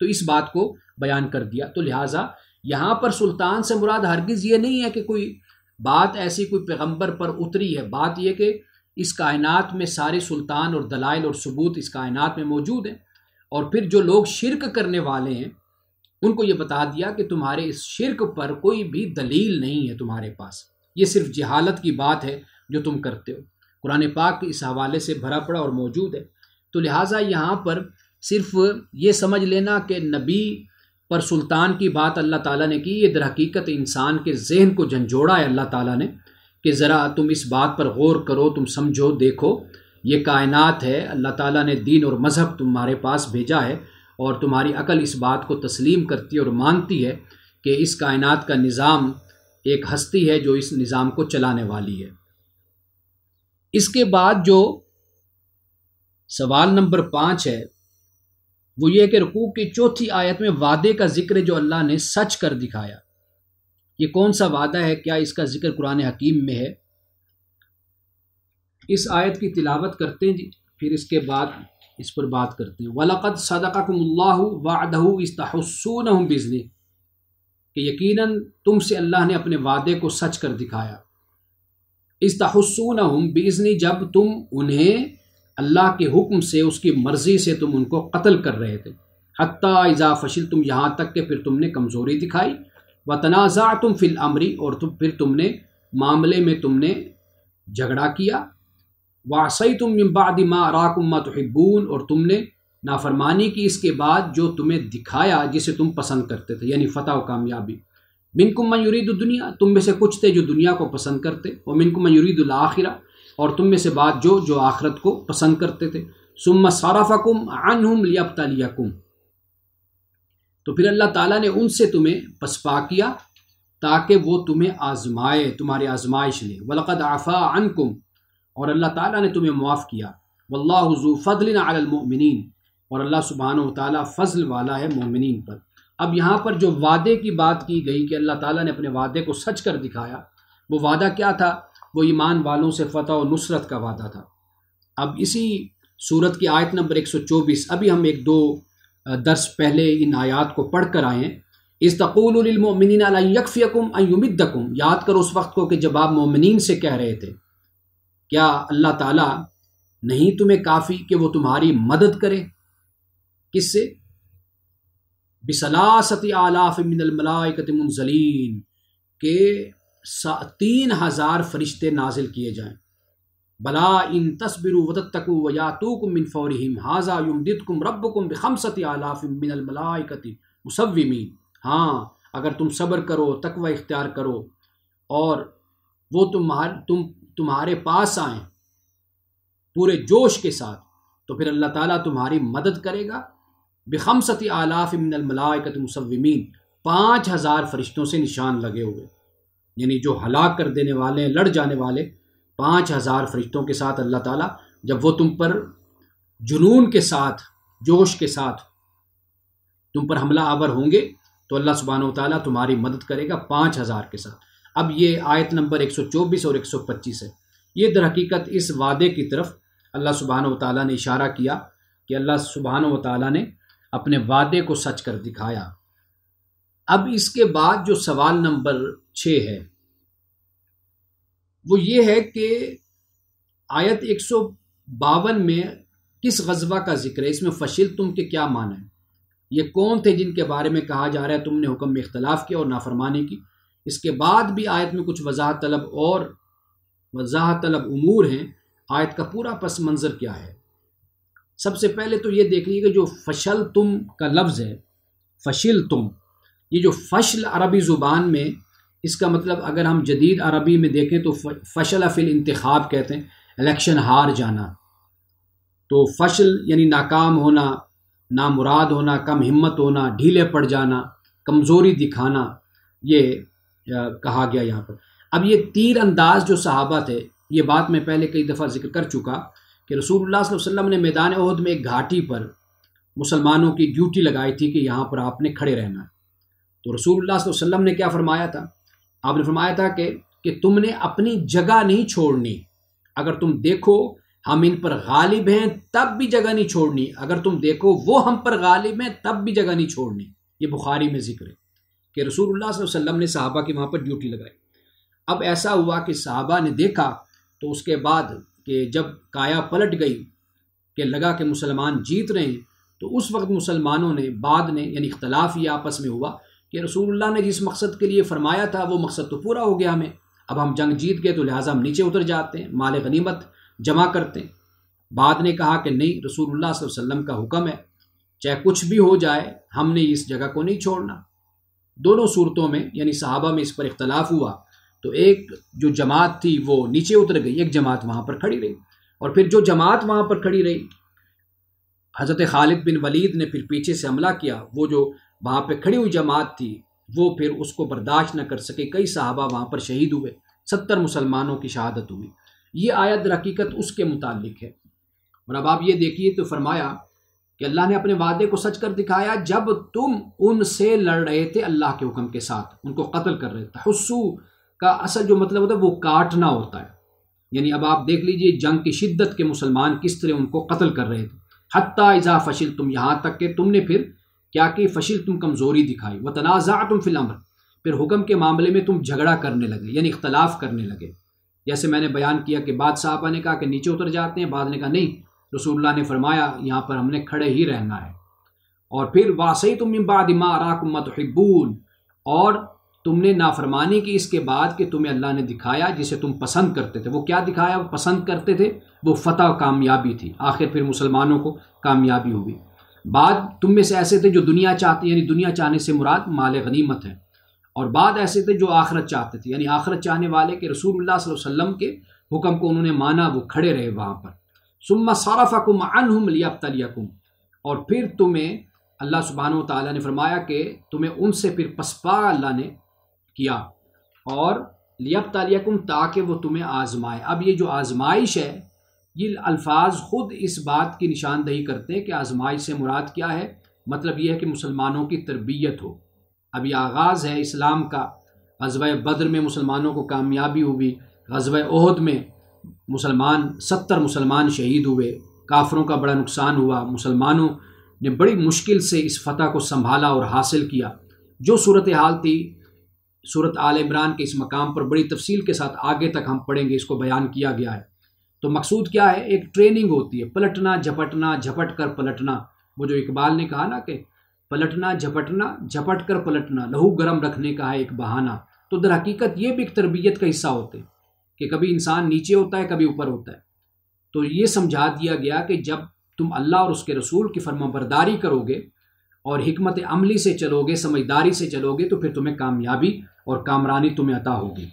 S1: तो इस बात को बयान कर दिया तो लिहाजा यहाँ पर सुल्तान से मुराद हरगिज़ ये नहीं है कि कोई बात ऐसी कोई पैगंबर पर उतरी है बात यह कि इस कायनात में सारे सुल्तान और दलाइल और सबूत इस कायनात में मौजूद हैं और फिर जो लोग शिरक करने वाले हैं उनको ये बता दिया कि तुम्हारे इस शिरक पर कोई भी दलील नहीं है तुम्हारे पास ये सिर्फ जहालत की बात है जो तुम करते हो कुरान पाक इस हवाले से भरा पड़ा और मौजूद है तो लिहाजा यहाँ पर सिर्फ ये समझ लेना कि नबी पर सुल्तान की बात अल्लाह ताला ने की ये दर हकीकत इंसान के जहन को झंझोड़ा है अल्लाह ताला ने कि ज़रा तुम इस बात पर गौर करो तुम समझो देखो ये कायनात है अल्लाह ताला ने दीन और मज़हब तुम्हारे पास भेजा है और तुम्हारी अकल इस बात को तस्लीम करती है और मानती है कि इस कायनात का निज़ाम एक हस्ती है जो इस निज़ाम को चलाने वाली है इसके बाद जो सवाल नंबर पाँच है वो ये कि रुकू की चौथी आयत में वादे का जिक्र जो अल्लाह ने सच कर दिखाया ये कौन सा वादा है क्या इसका जिक्र कुरान हकीम में है इस आयत की तिलावत करते हैं जी फिर इसके बाद इस पर बात करते हैं वलक़द सदक़ुमल्ला वादहू हम बिजली कि यकीनन तुमसे अल्लाह ने अपने वादे को सच कर दिखाया इस हम बिजनी जब तुम उन्हें अल्लाह के हुक्म से उसकी मर्ज़ी से तुम उनको कत्ल कर रहे थे हती इज़ा फशिल तुम यहाँ तक के फिर तुमने कमज़ोरी दिखाई व तनाज़ा तुम फिल अमरी और तुम फिर तुमने मामले में तुमने झगड़ा किया वासई तुम यम्बाद माँ राकुम्मा तहब्बून और तुमने नाफरमानी की इसके बाद जो तुम्हें दिखाया जिसे तुम पसंद करते थे यानी फतह कामयाबी मिनकुम मयूरीद दुनिया तुम में से कुछ थे जो दुनिया को पसंद करते और मिनकुम मयूरीद आखिरा और तुम में से बात जो जो आखरत को पसंद करते थे सुम्मा साराफ़कुम अनहुम लियाबतालियाकुम तो फिर अल्लाह ताला ने उनसे तुम्हें पसपा किया ताकि वो तुम्हें आजमाए तुम्हारी आजमाइश ले वलक़द आफ़ा अनकुम और अल्लाह ताला ने तुम्हें मुआफ़ किया वल्लाजू फ़जल अलमिन और अल्लाह सुबहान ताली फ़जल वाला है मोमिन पर अब यहाँ पर जो वादे की बात की गई कि अल्लाह ताला ने अपने वादे को सच कर दिखाया वो वादा क्या था वो ईमान वालों से फ़तह और नुसरत का वादा था अब इसी सूरत की आयत नंबर 124 अभी हम एक दो दर्स पहले इन आयात को पढ़ कर इस हैं इस अयुमिदकुम याद करो उस वक्त को कि जब आप मोमिन से कह रहे थे क्या अल्लाह ताला नहीं तुम्हें काफ़ी कि वो तुम्हारी मदद करे किससे बिसलासती आलाफ मिनमलाकतमजलीन के तीन हज़ार फरिश्ते नाजिल किए जाएँ बला इन तस्बिर वतकू मिन फ़ौरहिम हाजा हाँ अगर तुम सब्र करो तकवा इख्तियार करो और वो तुम्हार तुम तुम्हारे पास आए पूरे जोश के साथ तो फिर अल्लाह ताला तुम्हारी मदद करेगा बेखमसती आलाफ इमिन मलाइकत मुसविमीन पाँच हज़ार फरिश्तों से निशान लगे हुए यानी जो हलाक कर देने वाले हैं लड़ जाने वाले पाँच हज़ार फरिश्तों के साथ अल्लाह ताला जब वो तुम पर जुनून के साथ जोश के साथ तुम पर हमला आवर होंगे तो अल्लाह सुबहान ताली तुम्हारी मदद करेगा पाँच हज़ार के साथ अब ये आयत नंबर एक सौ चौबीस और एक सौ पच्चीस है ये दर हकीकत इस वादे की तरफ अल्लाह सुबहान तै ने इशारा किया कि अल्लाह सुबहान तै ने अपने वादे को सच कर दिखाया अब इसके बाद जो सवाल नंबर छः है वो ये है कि आयत एक सौ बावन में किस गजबा का जिक्र है इसमें फशिल तुम के क्या माना है ये कौन थे जिनके बारे में कहा जा रहा है तुमने हुक्म में इख्तलाफ किया और नाफरमानी की इसके बाद भी आयत में कुछ वजाहत तलब और वजाहत तलब उमूर हैं आयत का पूरा पस मंज़र क्या है सबसे पहले तो ये देख लीजिएगा जो फशल तुम का लफ्ज़ है फशिल तुम ये जो फशल अरबी ज़ुबान में इसका मतलब अगर हम जदीद अरबी में देखें तो फशल फिल इंतखब कहते हैं इलेक्शन हार जाना तो फशल यानी नाकाम होना नामुराद होना कम हिम्मत होना ढीले पड़ जाना कमज़ोरी दिखाना ये कहा गया यहाँ पर अब ये तीर अंदाज जो सहाबा थे ये बात मैं पहले कई दफ़ा जिक्र कर चुका कि रसूल वसल्लम ने मैदान उहद में एक घाटी पर मुसलमानों की ड्यूटी लगाई थी कि यहाँ पर आपने खड़े रहना है तो रसूल वसलम ने क्या फरमाया था आपने फरमाया था कि कि तुमने अपनी जगह नहीं छोड़नी अगर तुम देखो हम इन पर गालिब हैं तब भी जगह नहीं छोड़नी अगर तुम देखो वो हम पर गालिब हैं तब भी जगह नहीं छोड़नी ये बुखारी में जिक्र है कि रसूलुल्लाह वसल्लम ने साहबा की वहाँ पर ड्यूटी लगाई अब ऐसा हुआ कि साहबा ने देखा तो उसके बाद कि जब काया पलट गई कि लगा कि मुसलमान जीत रहे हैं तो उस वक्त मुसलमानों ने बाद ने यानी इख्तलाफ ही आपस में हुआ कि रसूलुल्लाह ने जिस मकसद के लिए फ़रमाया था वो मकसद तो पूरा हो गया हमें अब हम जंग जीत गए तो लिहाजा हम नीचे उतर जाते हैं माल गनीमत जमा करते हैं बाद ने कहा कि नहीं रसूलुल्लाह वसल्लम का हुक्म है चाहे कुछ भी हो जाए हमने इस जगह को नहीं छोड़ना दोनों सूरतों में यानी सहाबा में इस पर इख्तलाफ हुआ तो एक जो जमात थी वो नीचे उतर गई एक जमात वहाँ पर खड़ी रही और फिर जो जमात वहाँ पर खड़ी रही हज़रत खालिद बिन वलीद ने फिर पीछे से हमला किया वो जो वहाँ पे खड़ी हुई जमात थी वो फिर उसको बर्दाश्त न कर सके कई साहबा वहाँ पर शहीद हुए सत्तर मुसलमानों की शहादत हुई ये आयत हकीकत उसके मुतालिक है और अब आप ये देखिए तो फरमाया कि अल्लाह ने अपने वादे को सच कर दिखाया जब तुम उनसे लड़ रहे थे अल्लाह के हुक्म के साथ उनको कत्ल कर रहे थे हस्सू का असल जो मतलब होता है वो काटना होता है यानी अब आप देख लीजिए जंग की शिद्दत के मुसलमान किस तरह उनको कत्ल कर रहे थे हती इज़ा फशिल तुम यहाँ तक के तुमने फिर क्या कि फशिल तुम कमज़ोरी दिखाई व तनाज़ा तुम फिलमर फिर हुक्म के मामले में तुम झगड़ा करने लगे यानी इख्तलाफ करने लगे जैसे मैंने बयान किया कि बाद साहबा ने कहा कि नीचे उतर जाते हैं बाद ने कहा नहीं रसूल्ला ने फरमाया यहाँ पर हमने खड़े ही रहना है और फिर वासई तुम इम्बाद मतहबून और तुमने नाफरमानी की इसके बाद कि तुम्हें अल्लाह ने दिखाया जिसे तुम पसंद करते थे वो क्या दिखाया वो पसंद करते थे वो फतह कामयाबी थी आखिर फिर मुसलमानों को कामयाबी हुई बाद तुम में से ऐसे थे जो दुनिया चाहते यानी दुनिया चाहने से मुराद माल गनीमत है और बाद ऐसे थे जो आखरत चाहते थे यानी आखरत चाहने वाले के रसूल वसलम के हुक्म को उन्होंने माना वो खड़े रहे वहाँ पर सुम्मा सारफ़ुम अनहुम लियाबतलियाकुम और फिर तुम्हें अल्लाह सुबहान तला ने फरमाया कि तुम्हें उनसे फिर पसपा अल्लाह ने किया और लियाबतलियाकुम ताकि वो तुम्हें आजमाए अब ये जो आजमाइश है ये अल्फाज ख़ुद इस बात की निशानदही करते हैं कि आजमाइश से मुराद क्या है मतलब यह है कि मुसलमानों की तरबियत हो अभी आगाज़ है इस्लाम का गजब बद्र में मुसलमानों को कामयाबी हुई गजब अहद में मुसलमान सत्तर मुसलमान शहीद हुए काफरों का बड़ा नुकसान हुआ मुसलमानों ने बड़ी मुश्किल से इस फतह को संभाला और हासिल किया जो सूरत हाल थी सूरत आल इमरान के इस मकाम पर बड़ी तफसील के साथ आगे तक हम पढ़ेंगे इसको बयान किया गया है तो मकसूद क्या है एक ट्रेनिंग होती है पलटना झपटना झपट कर पलटना वो जो इकबाल ने कहा ना कि पलटना झपटना झपट कर पलटना लहू गर्म रखने का है एक बहाना तो दर हकीकत ये भी एक तरबियत का हिस्सा होते हैं कि कभी इंसान नीचे होता है कभी ऊपर होता है तो ये समझा दिया गया कि जब तुम अल्लाह और उसके रसूल की फर्माबरदारी करोगे और हमत अमली से चलोगे समझदारी से चलोगे तो फिर तुम्हें कामयाबी और कामरानी तुम्हें अता होगी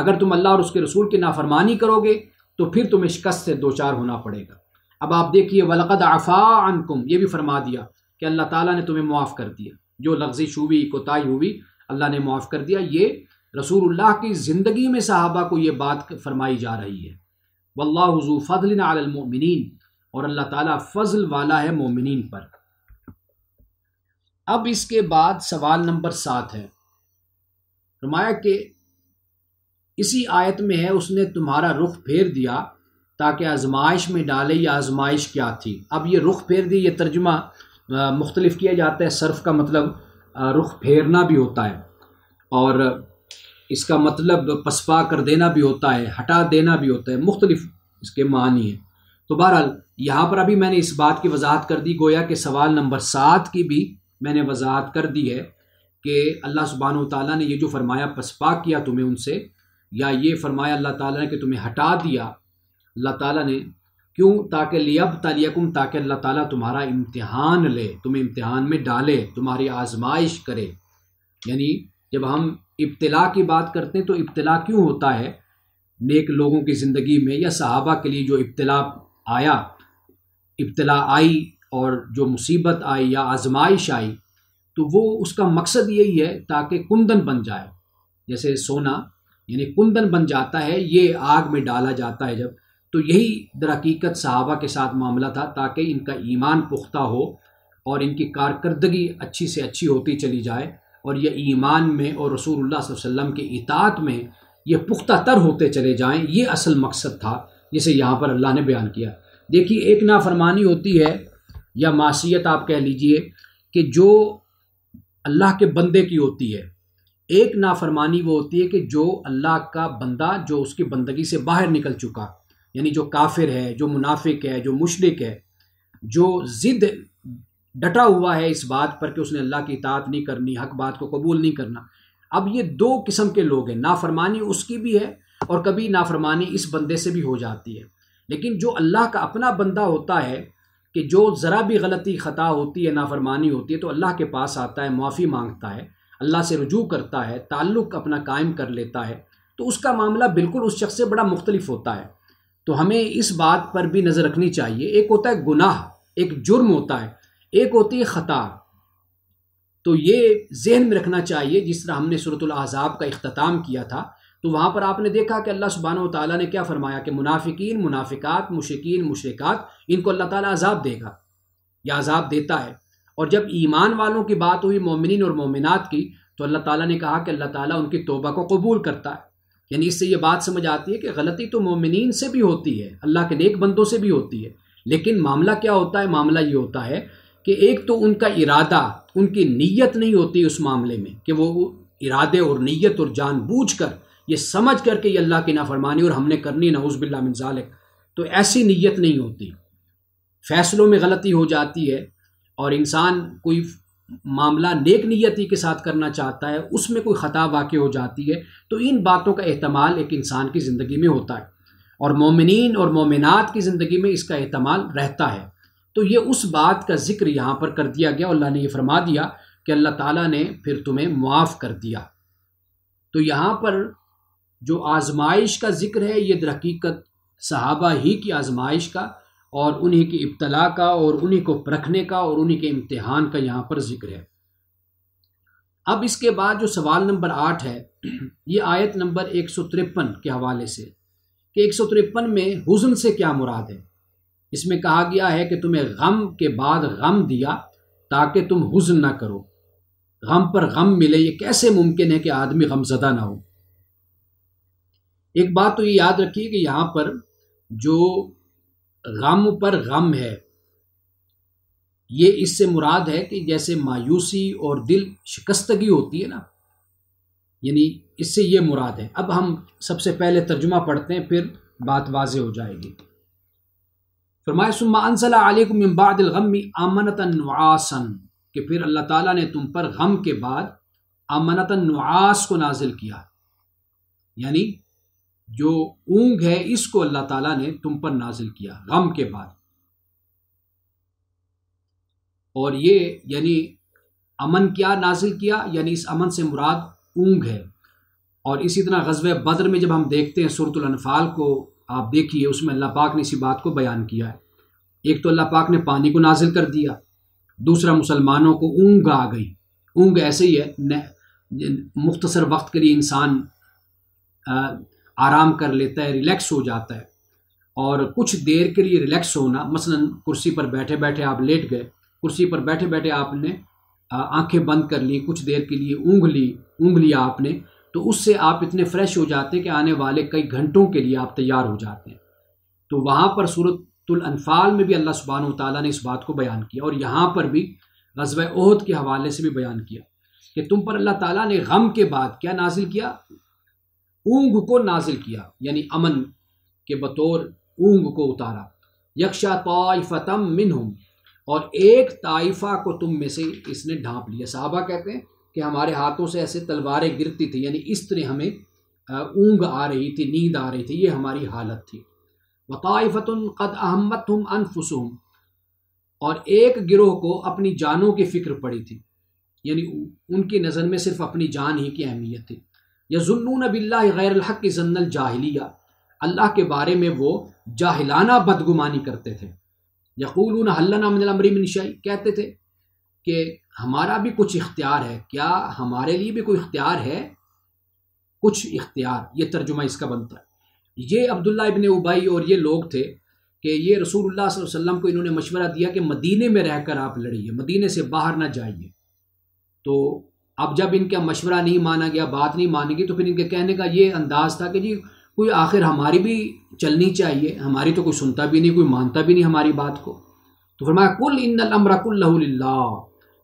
S1: अगर तुम अल्लाह और उसके रसूल की नाफरमानी करोगे तो फिर तुम्हें शिकस्त से दो चार होना पड़ेगा अब आप देखिए वलकद आफ़ा अनकुम ये भी फरमा दिया कि अल्लाह ताला ने तुम्हें मुआफ़ कर दिया जो लफ्जिश हुई कोताही हुई अल्लाह ने मुआफ़ कर दिया ये रसूलुल्लाह की ज़िंदगी में साहबा को ये बात फरमाई जा रही है वल्लाजू फ़जल आलमिन और अल्लाह ताला फ़जल वाला है मोमिन पर अब इसके बाद सवाल नंबर सात है फरमाया कि इसी आयत में है उसने तुम्हारा रुख फेर दिया ताकि आजमाइश में डाले या आजमाइश क्या थी अब ये रुख फेर दी ये तर्जुमा मुख्तलिफ किया जाता है सर्फ का मतलब रुख फेरना भी होता है और इसका मतलब पसपा कर देना भी होता है हटा देना भी होता है मुख्तलिफ इसके मानी है तो बहरहाल यहाँ पर अभी मैंने इस बात की वजाहत कर दी गोया कि सवाल नंबर सात की भी मैंने वजाहत कर दी है कि अल्लाह सुबहान ताली ने यह जो फरमाया पसपा किया तुम्हें उनसे या ये फरमाया अल्लाह ताला ने कि तुम्हें हटा दिया अल्लाह ताला ने क्यों ताकि लियब तलियकुम ताकि अल्लाह ताला तुम्हारा इम्तिहान ले तुम्हें इम्तिहान में डाले तुम्हारी आजमाइश करे यानी जब हम इब्तला की बात करते हैं तो इब्तला क्यों होता है नेक लोगों की ज़िंदगी में या सहाबा के लिए जो इब्तला आया इब्तला आई और जो मुसीबत आई या आजमाइश आई तो वो उसका मकसद यही है ताकि कुंदन बन जाए जैसे सोना यानी कुंदन बन जाता है ये आग में डाला जाता है जब तो यही दरकीकत सहाबा के साथ मामला था ताकि इनका ईमान पुख्ता हो और इनकी कारकर्दगी अच्छी से अच्छी होती चली जाए और यह ईमान में और रसूल वसम के इतात में ये पुख्ता तर होते चले जाएं ये असल मकसद था जिसे यहाँ पर अल्लाह ने बयान किया देखिए एक नाफरमानी होती है या मासीत आप कह लीजिए कि जो अल्लाह के बंदे की होती है एक नाफरमानी वो होती है कि जो अल्लाह का बंदा जो उसकी बंदगी से बाहर निकल चुका यानी जो काफिर है जो मुनाफिक है जो मुशरक है जो ज़िद डटा हुआ है इस बात पर कि उसने अल्लाह की इतात नहीं करनी हक बात को कबूल नहीं करना अब ये दो किस्म के लोग हैं नाफरमानी उसकी भी है और कभी नाफरमानी इस बंदे से भी हो जाती है लेकिन जो अल्लाह का अपना बंदा होता है कि जो ज़रा भी गलती ख़ता होती है नाफरमानी होती है तो अल्लाह के पास आता है माफ़ी मांगता है अल्लाह से रजू करता है ताल्लुक़ अपना कायम कर लेता है तो उसका मामला बिल्कुल उस शख्स से बड़ा मुख्तलिफ होता है तो हमें इस बात पर भी नज़र रखनी चाहिए एक होता है गुनाह एक जुर्म होता है एक होती है ख़ता तो ये जहन में रखना चाहिए जिस तरह हमने सूरतुल अहजाब का अख्ताम किया था तो वहाँ पर आपने देखा कि अल्लाह सुबहान तला ने क्या फ़रमाया कि मुनाफिकीन मुनाफिकात मुशकिन मुशिकात इनको अल्लाह ताली अजाब देगा या अजाब देता है और जब ईमान वालों की बात हुई मोमिन और मोमिनत की तो अल्लाह ताला ने कहा कि अल्लाह ताला उनकी तोबा को कबूल करता है यानी इससे ये बात समझ आती है कि गलती तो मोमिन से भी होती है अल्लाह के नेक बंदों से भी होती है लेकिन मामला क्या होता है मामला ये होता है कि एक तो उनका इरादा उनकी नीयत नहीं होती उस मामले में कि वो इरादे और नीयत और जानबूझकर ये समझ करके ये अल्लाह की नाफरमानी और हमने करनी नउज़बिल्ला मिनजालक तो ऐसी नीयत नहीं होती फैसलों में गलती हो जाती है और इंसान कोई मामला नेक नीयति के साथ करना चाहता है उसमें कोई ख़ता वाक़ हो जाती है तो इन बातों का अहतमाल एक इंसान की ज़िंदगी में होता है और मोमिन और मोमिनत की ज़िंदगी में इसका अहतमाल रहता है तो ये उस बात का जिक्र यहाँ पर कर दिया गया अल्लाह ने यह फरमा दिया कि अल्लाह ताला ने फिर तुम्हें मुआफ़ कर दिया तो यहाँ पर जो आजमाइश का जिक्र है ये दरकीकत सहाबा ही की आजमाइश का और उन्हीं की इब्तला का और उन्हीं को परखने का और उन्हीं के इम्तहान का यहाँ पर जिक्र है अब इसके बाद जो सवाल नंबर आठ है ये आयत नंबर एक सौ तिरपन के हवाले से कि एक सौ तिरपन में हुजन से क्या मुराद है इसमें कहा गया है कि तुम्हें गम के बाद गम दिया ताकि तुम हुजन ना करो गम पर गम मिले ये कैसे मुमकिन है कि आदमी गमजदा ना हो एक बात तो ये याद रखिए कि यहाँ पर जो गम पर गम है ये इससे मुराद है कि जैसे मायूसी और दिल शिकस्तगी होती है ना यानी इससे ये मुराद है अब हम सबसे पहले तर्जुमा पढ़ते हैं फिर बात वाज हो जाएगी फरमाए सुम्मा कि फिर अल्लाह ताला ने तुम पर गम के बाद आमनतनआस को नाजिल किया यानी जो ऊंग है इसको अल्लाह ताला ने तुम पर नाजिल किया गम के बाद और ये यानी अमन क्या नाजिल किया यानी इस अमन से मुराद ऊंग है और इसी तरह गजब बद्र में जब हम देखते हैं अनफाल को आप देखिए उसमें अल्लाह पाक ने इसी बात को बयान किया है एक तो अल्लाह पाक ने पानी को नाजिल कर दिया दूसरा मुसलमानों को ऊँग आ गई ऊँग ऐसे ही है मुख्तसर वक्त के लिए इंसान आराम कर लेता है रिलैक्स हो जाता है और कुछ देर के लिए रिलैक्स होना मसलन कुर्सी पर बैठे बैठे आप लेट गए कुर्सी पर बैठे बैठे आपने आंखें बंद कर ली कुछ देर के लिए ऊँग ली ऊँग लिया आपने तो उससे आप इतने फ्रेश हो जाते हैं कि आने वाले कई घंटों के लिए आप तैयार हो जाते हैं तो वहाँ पर सूरतुलफ़ाल में भी अल्लाह सुबहान तला ने इस बात को बयान किया और यहाँ पर भी गजब ओहद के हवाले से भी बयान किया कि तुम पर अल्लाह ताला ने गम के बाद क्या नाजिल किया ऊंग को नाजिल किया यानी अमन के बतौर ऊंग को उतारा यक्षा ताइफ़तम मिनहुम और एक ताइफ़ा को तुम में से इसने ढांप लिया साहबा कहते हैं कि हमारे हाथों से ऐसे तलवारें गिरती थी यानी इस तरह हमें ऊँग आ रही थी नींद आ रही थी ये हमारी हालत थी वताइफ़तन कद अहमत हम अनफुसूम और एक गिरोह को अपनी जानों की फ़िक्र पड़ी थी यानी उनकी नज़र में सिर्फ अपनी जान ही की अहमियत थी या जुम्नून बिल्ला गैरहक जन्नल जाहलिया अल्लाह के बारे में वो जाहिलाना बदगुमानी करते थे यकूल हल्लामरी कहते थे कि हमारा भी कुछ इख्तियार है क्या हमारे लिए भी कोई इख्तियार है कुछ इख्तियार ये तर्जुमा इसका बनता है ये अब्दुल्ला इबन उबाई और ये लोग थे कि ये रसूल वसल्लम को इन्होंने मशवरा दिया कि मदीने में रहकर आप लड़िए मदीने से बाहर ना जाइए तो अब जब इनका मशवरा नहीं माना गया बात नहीं मानी गई तो फिर इनके कहने का ये अंदाज था कि जी कोई आखिर हमारी भी चलनी चाहिए हमारी तो कोई सुनता भी नहीं कोई मानता भी नहीं हमारी बात को तो फरमाया कुल इन अमरकुल्ला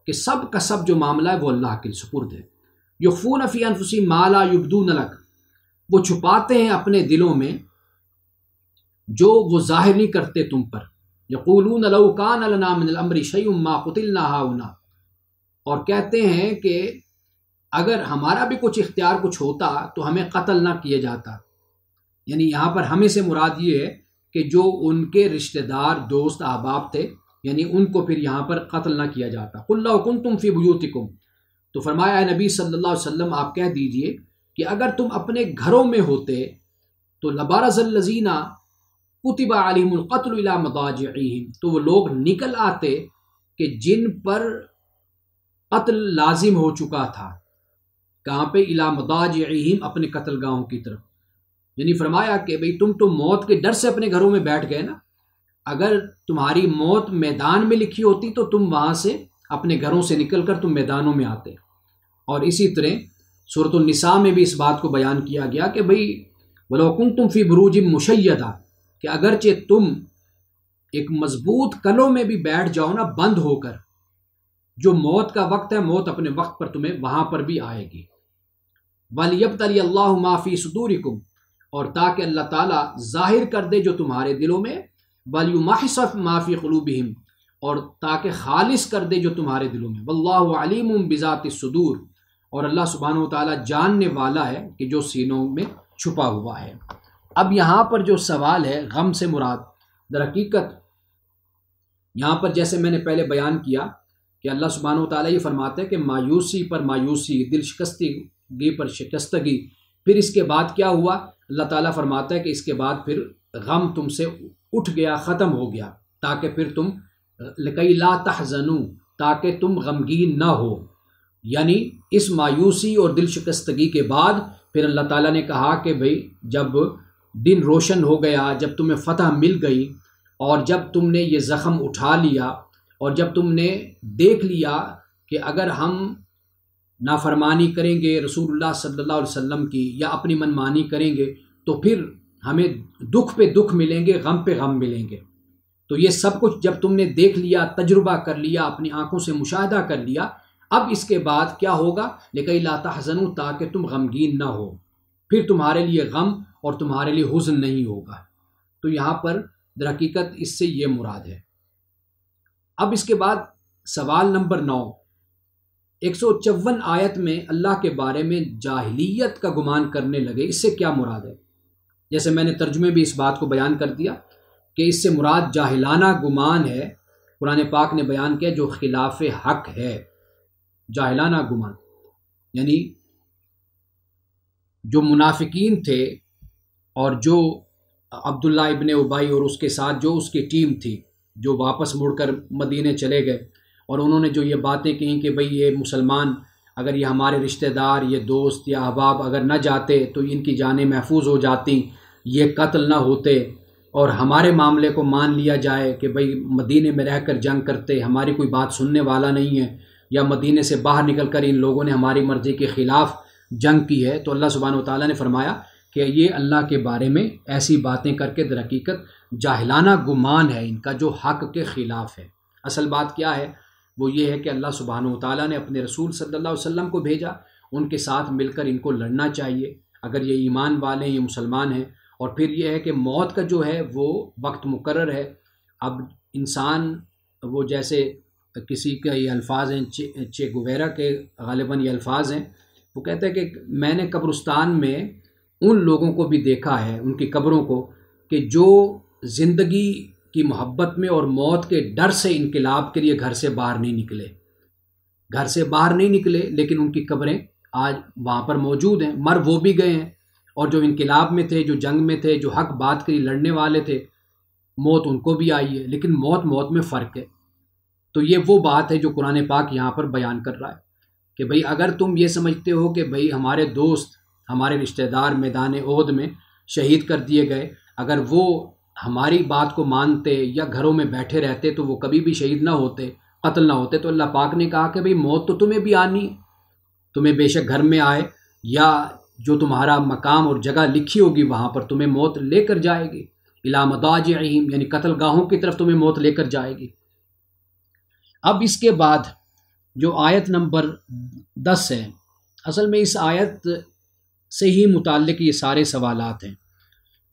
S1: कि सब का सब जो मामला है वो अल्लाह के सपुर्द है यो फ़ून अनफुसी माला युबदू नलक वो छुपाते हैं अपने दिलों में जो वो ज़ाहिर नहीं करते तुम पर यकूलून लऊ कान अलना मिन कुतिल ना हाउना और कहते हैं कि अगर हमारा भी कुछ इख्तियार कुछ होता तो हमें कत्ल ना किया जाता यानी यहाँ पर हमें से मुराद ये है कि जो उनके रिश्तेदार दोस्त अहबाब थे यानी उनको फिर यहाँ पर कत्ल ना किया जाता हुकुम तुम फ़ी बुयूतिकुम तो फरमाया नबी सल्लल्लाहु अलैहि वसल्लम आप कह दीजिए कि अगर तुम अपने घरों में होते तो लबारजीना कुतबा अलीमकतला मदाज तो वो लोग निकल आते कि जिन पर कत्ल लाजिम हो चुका था कहाँ पे इला मदाजम अपने कत्ल गाहों की तरफ यानी फरमाया कि भाई तुम तो मौत के डर से अपने घरों में बैठ गए ना अगर तुम्हारी मौत मैदान में लिखी होती तो तुम वहाँ से अपने घरों से निकल कर तुम मैदानों में आते और इसी तरह सूरत नसा में भी इस बात को बयान किया गया कि भाई वलोकुन तुम फी बरूज मुशैदा कि अगरचे तुम एक मजबूत कलों में भी बैठ जाओ ना बंद होकर जो मौत का वक्त है मौत अपने वक्त पर तुम्हें वहाँ पर भी आएगी तली अल्लाह माफ़ी सदूरिकुम और ताकि अल्लाह ताला जाहिर कर दे जो तुम्हारे दिलों में वलयुमासफ़ माफ़ी हिम और ताकि खालिश कर दे जो तुम्हारे दिलों में वल्लाम बिज़ात सदूर और अल्लाह सुबहान तला जानने वाला है कि जो सीनों में छुपा हुआ है अब यहाँ पर जो सवाल है गम से मुराद दर हकीकत यहाँ पर जैसे मैंने पहले बयान किया कि अल्लाह सुबहान ताली ये फरमाते हैं कि मायूसी पर मायूसी दिल शिकस्ती बे पर शिकस्तगी फिर इसके बाद क्या हुआ अल्लाह ताला फरमाता है कि इसके बाद फिर गम तुमसे उठ गया ख़त्म हो गया ताकि फिर तुम लकई ला तहजनू ताकि तुम गमगीन ना हो यानी इस मायूसी और दिल शिकस्तगी के बाद फिर अल्लाह ताला ने कहा कि भाई जब दिन रोशन हो गया जब तुम्हें फतह मिल गई और जब तुमने ये ज़ख़म उठा लिया और जब तुमने देख लिया कि अगर हम नाफरमानी करेंगे रसूलुल्लाह सल्लल्लाहु अलैहि वसल्लम की या अपनी मनमानी करेंगे तो फिर हमें दुख पे दुख मिलेंगे गम पे गम मिलेंगे तो ये सब कुछ जब तुमने देख लिया तजुर्बा कर लिया अपनी आंखों से मुशाह कर लिया अब इसके बाद क्या होगा लेकिन लाता हजनू ताकि तुम गमगीन ना हो फिर तुम्हारे लिए गम और तुम्हारे लिए हुजन नहीं होगा तो यहाँ पर हकीकत इससे ये मुराद है अब इसके बाद सवाल नंबर नौ एक सौ चौवन आयत में अल्लाह के बारे में जाहिलियत का गुमान करने लगे इससे क्या मुराद है जैसे मैंने तर्जुमे भी इस बात को बयान कर दिया कि इससे मुराद जाहिलाना गुमान है कुरान पाक ने बयान किया जो खिलाफ हक है जाहिलाना गुमान यानी जो मुनाफिकीन थे और जो अब्दुल्ला इबन उबाई और उसके साथ जो उसकी टीम थी जो वापस मुड़कर मदीने चले गए और उन्होंने जो ये बातें कहीं कि भाई ये मुसलमान अगर ये हमारे रिश्तेदार ये दोस्त या अहबाब अगर न जाते तो इनकी जानें महफूज हो जाती ये कत्ल न होते और हमारे मामले को मान लिया जाए कि भाई मदीने में रह कर जंग करते हमारी कोई बात सुनने वाला नहीं है या मदीने से बाहर निकल कर इन लोगों ने हमारी मर्ज़ी के ख़िलाफ़ जंग की है तो अल्लाह सुबहान ताली ने फरमाया कि ये अल्लाह के बारे में ऐसी बातें करके दरकीकत जाहलाना गुमान है इनका जो हक के ख़िलाफ़ है असल बात क्या है वो ये है कि अल्लाह सुबहान ताली ने अपने रसूल सल्ला वसम को भेजा उनके साथ मिलकर इनको लड़ना चाहिए अगर ये ईमान वाले हैं ये मुसलमान हैं और फिर यह है कि मौत का जो है वो वक्त मुकर है अब इंसान वो जैसे किसी के ये अल्फाज हैं चे, चे गुवेरा के गालिबा ये अल्फाज हैं वो कहते हैं कि मैंने कब्रस्तान में उन लोगों को भी देखा है उनकी कब्रों को कि जो ज़िंदगी की मोहब्बत में और मौत के डर से इनकलाब के लिए घर से बाहर नहीं निकले घर से बाहर नहीं निकले लेकिन उनकी कब्रें आज वहाँ पर मौजूद हैं मर वो भी गए हैं और जो इनकलाब में थे जो जंग में थे जो हक बात के लिए लड़ने वाले थे मौत उनको भी आई है लेकिन मौत मौत में फ़र्क है तो ये वो बात है जो कुरान पाक यहाँ पर बयान कर रहा है कि भाई अगर तुम ये समझते हो कि भाई हमारे दोस्त हमारे रिश्तेदार मैदान ओहद में शहीद कर दिए गए अगर वो हमारी बात को मानते या घरों में बैठे रहते तो वो कभी भी शहीद ना होते कत्ल ना होते तो अल्लाह पाक ने कहा कि भाई मौत तो तुम्हें भी आनी तुम्हें बेशक घर में आए या जो तुम्हारा मकाम और जगह लिखी होगी वहाँ पर तुम्हें मौत लेकर जाएगी इलामदाज अहीम यानी कत्ल गाहों की तरफ तुम्हें मौत लेकर जाएगी अब इसके बाद जो आयत नंबर दस है असल में इस आयत से ही मुतल ये सारे सवालत हैं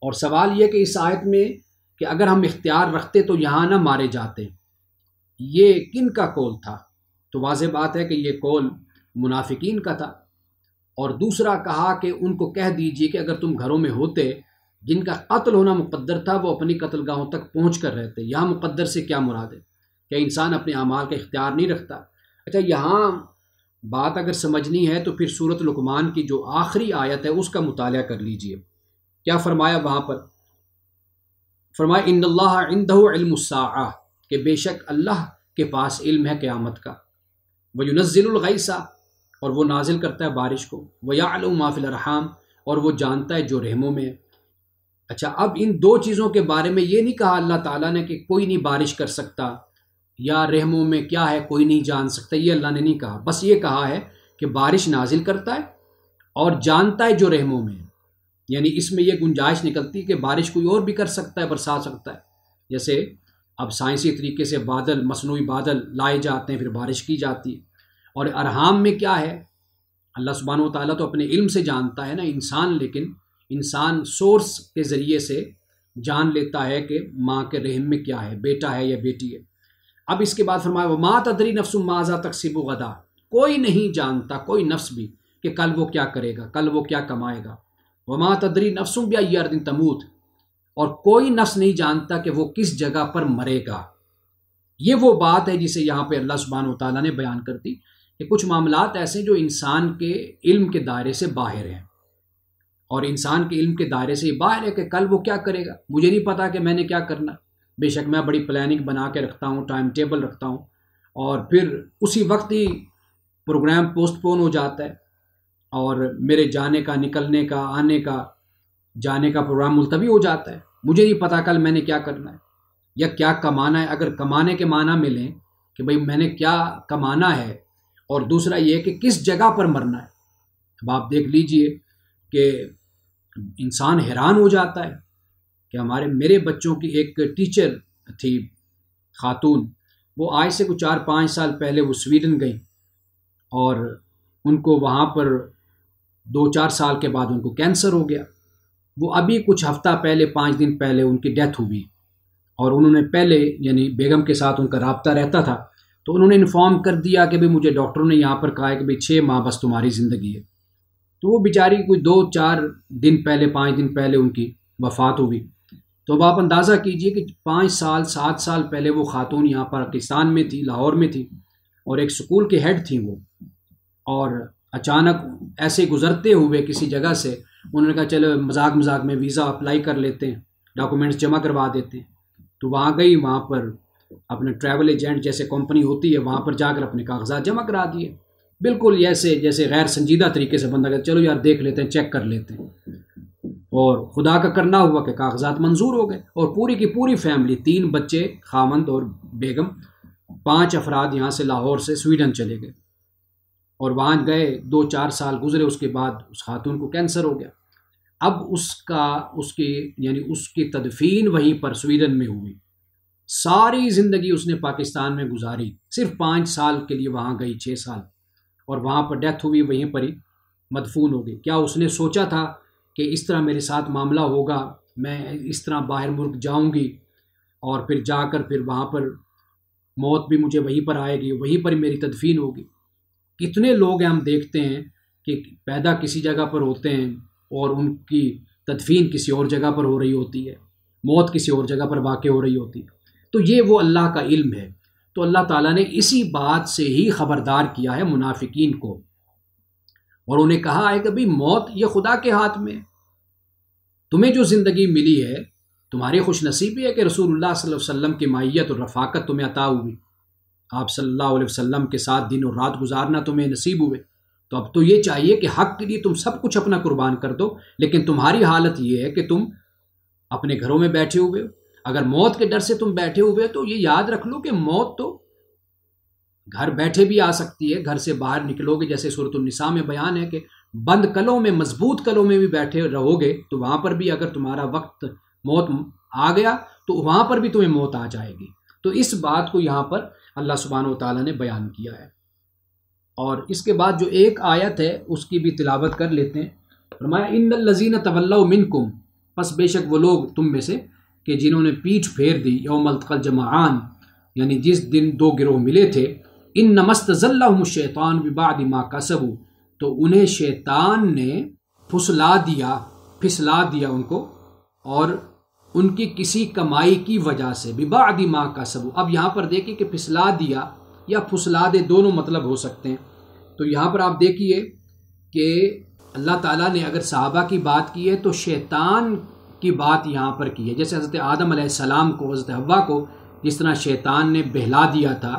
S1: और सवाल यह कि इस आयत में कि अगर हम इख्तियार रखते तो यहाँ ना मारे जाते ये किन का कौल था तो वाज बात है कि ये कौल मुनाफिकीन का था और दूसरा कहा कि उनको कह दीजिए कि अगर तुम घरों में होते जिनका कत्ल होना मुकद्दर था वो अपनी कत्लगाहों तक पहुँच कर रहते यहाँ मुकद्दर से क्या मुराद है क्या इंसान अपने अमाल का इख्तियार नहीं रखता अच्छा यहाँ बात अगर समझनी है तो फिर सूरत लकमान की जो आखिरी आयत है उसका मुताल कर लीजिए क्या फरमाया वहाँ पर फरमाया इन्दा कि बेशक अल्लाह के पास इल्म है क़्यामत का वयुनज़िलगैसा और वो नाजिल करता है बारिश को वयामाफ़िलरहम और वो जानता है जो रहमों में अच्छा अब इन दो चीज़ों के बारे में ये नहीं कहा अल्लाह ताला ने कि कोई नहीं बारिश कर सकता या रहमों में क्या है कोई नहीं जान सकता ये अल्लाह ने नहीं कहा बस ये कहा है कि बारिश नाजिल करता है और जानता है जो रहमों में यानी इसमें यह गुंजाइश निकलती है कि बारिश कोई और भी कर सकता है बरसा सकता है जैसे अब साइंसी तरीके से बादल मसनू बादल लाए जाते हैं फिर बारिश की जाती है और अरहाम में क्या है अल्लाह सुबहान तौ तो अपने इल्म से जानता है ना इंसान लेकिन इंसान सोर्स के ज़रिए से जान लेता है कि माँ के रहम में क्या है बेटा है या बेटी है अब इसके बाद फरमाया वो माँ तदरी नफ्स माजा तकसीब गदा कोई नहीं जानता कोई नफ्स भी कि कल वो क्या करेगा कल वो क्या कमाएगा वमा तदरी नफसुम बिया तमूत और कोई नफ्स नहीं जानता कि वो किस जगह पर मरेगा ये वो बात है जिसे यहाँ पर अल्लाह सुबहान ताली ने बयान कर दी कि कुछ मामला ऐसे जो इंसान के इल्म के दायरे से बाहर हैं और इंसान के इल्म के दायरे से बाहर है कि कल वो क्या करेगा मुझे नहीं पता कि मैंने क्या करना बेशक मैं बड़ी प्लानिंग बना के रखता हूँ टाइम टेबल रखता हूँ और फिर उसी वक्त ही प्रोग्राम पोस्टपोन हो जाता है और मेरे जाने का निकलने का आने का जाने का प्रोग्राम मुलतवी हो जाता है मुझे नहीं पता कल मैंने क्या करना है या क्या कमाना है अगर कमाने के माना मिलें कि भाई मैंने क्या कमाना है और दूसरा ये कि किस जगह पर मरना है अब आप देख लीजिए कि इंसान हैरान हो जाता है कि हमारे मेरे बच्चों की एक टीचर थी खातून वो आज से कुछ चार पाँच साल पहले वो स्वीडन गई और उनको वहाँ पर दो चार साल के बाद उनको कैंसर हो गया वो अभी कुछ हफ्ता पहले पाँच दिन पहले उनकी डेथ हुई और उन्होंने पहले यानी बेगम के साथ उनका रबता रहता था तो उन्होंने इन्फॉर्म कर दिया कि भाई मुझे डॉक्टरों ने यहाँ पर कहा है कि भाई छः माह बस तुम्हारी ज़िंदगी है तो वो बेचारी कोई दो चार दिन पहले पाँच दिन पहले उनकी वफात हुई तो अब आप अंदाज़ा कीजिए कि पाँच साल सात साल पहले वो खातून यहाँ पाकिस्तान में थी लाहौर में थी और एक स्कूल के हेड थी वो और अचानक ऐसे गुजरते हुए किसी जगह से उन्होंने कहा चलो मजाक मजाक में वीज़ा अप्लाई कर लेते हैं डॉक्यूमेंट्स जमा करवा देते हैं तो वहाँ गई वहाँ पर अपने ट्रैवल एजेंट जैसे कंपनी होती है वहाँ पर जाकर अपने कागजात जमा करा दिए बिल्कुल ऐसे जैसे गैर संजीदा तरीके से बंदा कहता चलो यार देख लेते हैं चेक कर लेते हैं और खुदा का करना हुआ कि कागजात मंजूर हो गए और पूरी की पूरी फैमिली तीन बच्चे खामंद और बेगम पांच अफराद यहाँ से लाहौर से स्वीडन चले गए और वहाँ गए दो चार साल गुजरे उसके बाद उस खातून को कैंसर हो गया अब उसका उसकी यानी उसकी तदफीन वहीं पर स्वीडन में हुई सारी ज़िंदगी उसने पाकिस्तान में गुजारी सिर्फ पाँच साल के लिए वहाँ गई छः साल और वहाँ पर डेथ हुई वहीं पर ही मदफून हो गई क्या उसने सोचा था कि इस तरह मेरे साथ मामला होगा मैं इस तरह बाहर मुल्क जाऊँगी और फिर जाकर फिर वहाँ पर मौत भी मुझे वहीं पर आएगी वहीं पर मेरी तदफीन होगी कितने लोग हैं हम देखते हैं कि पैदा किसी जगह पर होते हैं और उनकी तदफीन किसी और जगह पर हो रही होती है मौत किसी और जगह पर वाक़ हो रही होती है तो ये वो अल्लाह का इल्म है तो अल्लाह ताला ने इसी बात से ही ख़बरदार किया है मुनाफिकीन को और उन्हें कहा है कि भाई मौत ये खुदा के हाथ में तुम्हें जो ज़िंदगी मिली है तुम्हारी खुशनसीबी है कि रसूल सल्लल्लाहु अलैहि वसल्लम की माइत और रफाकत तुम्हें अता हुई आप सल्लल्लाहु अलैहि वसल्लम के साथ दिन और रात गुजारना तुम्हें नसीब हुए तो अब तो ये चाहिए कि हक के लिए तुम सब कुछ अपना कुर्बान कर दो लेकिन तुम्हारी हालत ये है कि तुम अपने घरों में बैठे हुए हो अगर मौत के डर से तुम बैठे हुए हो तो ये याद रख लो कि मौत तो घर बैठे भी आ सकती है घर से बाहर निकलोगे जैसे सूरतनिसा में बयान है कि बंद कलों में मजबूत कलों में भी बैठे रहोगे तो वहाँ पर भी अगर तुम्हारा वक्त मौत आ गया तो वहाँ पर भी तुम्हें मौत आ जाएगी तो इस बात को यहाँ पर अल्लाह सुबहान ताली ने बयान किया है और इसके बाद जो एक आयत है उसकी भी तिलावत कर लेते हैं फरमाया इन लजीन तवल्लिन कुम बस बेशक वो लोग तुम में से कि जिन्होंने पीठ फेर दी यौमल जमान यानी जिस दिन दो गिरोह मिले थे इन नमस्त शैतान विबाद माँ कसबू तो उन्हें शैतान ने फुसला दिया फिसला दिया उनको और उनकी किसी कमाई की वजह से बिबा माँ का सबू अब यहाँ पर देखिए कि फिसला दिया या फुसला दे दोनों मतलब हो सकते हैं तो यहाँ पर आप देखिए कि अल्लाह ताला ने अगर साहबा की बात की है तो शैतान की बात यहाँ पर की है जैसे हज़रत आदम सलाम को हज़रत हवा को जिस तरह शैतान ने बहला दिया था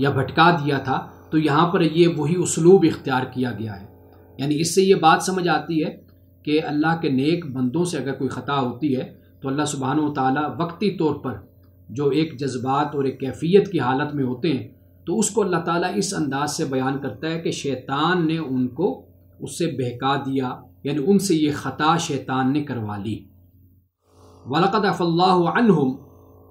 S1: या भटका दिया था तो यहाँ पर ये वही उसलूब इख्तियार किया गया है यानी इससे ये बात समझ आती है कि अल्लाह के नेक बंदों से अगर कोई ख़ता होती है तो अल्लाह सुबहान ताली वक्ती तौर पर जो एक जज्बात और एक कैफियत की हालत में होते हैं तो उसको अल्लाह ताला इस अंदाज से बयान करता है कि शैतान ने उनको उससे बहका दिया यानी उनसे ये ख़ता शैतान ने करवा ली वलकद अफ़ल्लाम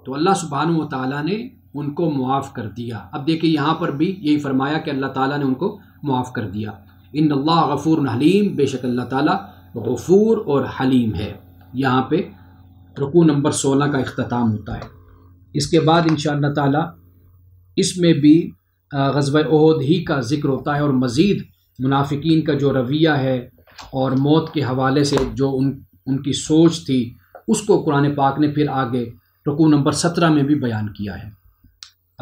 S1: तो अल्लाह सुबहान ताली ने उनको मुआफ़ कर दिया अब देखिए यहाँ पर भी यही फरमाया कि अल्लाह ताली ने उनको मुआफ़ कर दिया इन अल्लाह गफ़ूर हलीम बेशक अल्लाह ताली गफ़ूर और हलीम है यहाँ पर रकू नंबर सोलह का अख्ताम होता है इसके बाद इन ताला इसमें भी गजब अहद ही का जिक्र होता है और मज़ीद मुनाफिकीन का जो रवैया है और मौत के हवाले से जो उन उनकी सोच थी उसको कुरान पाक ने फिर आगे रकू नंबर सत्रह में भी बयान किया है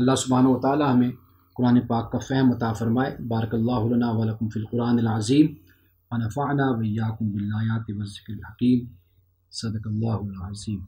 S1: अल्लाह सुबहान ताली हमें कुरान पाक का फ़ैम अता फ़रमाए बारकल्ला वलकम फ़िलकुरान अज़ीम अनफ़ाना वैयाकुम बिल्लायात वज़िक्र हकीम Sadaqallahu al-Azim.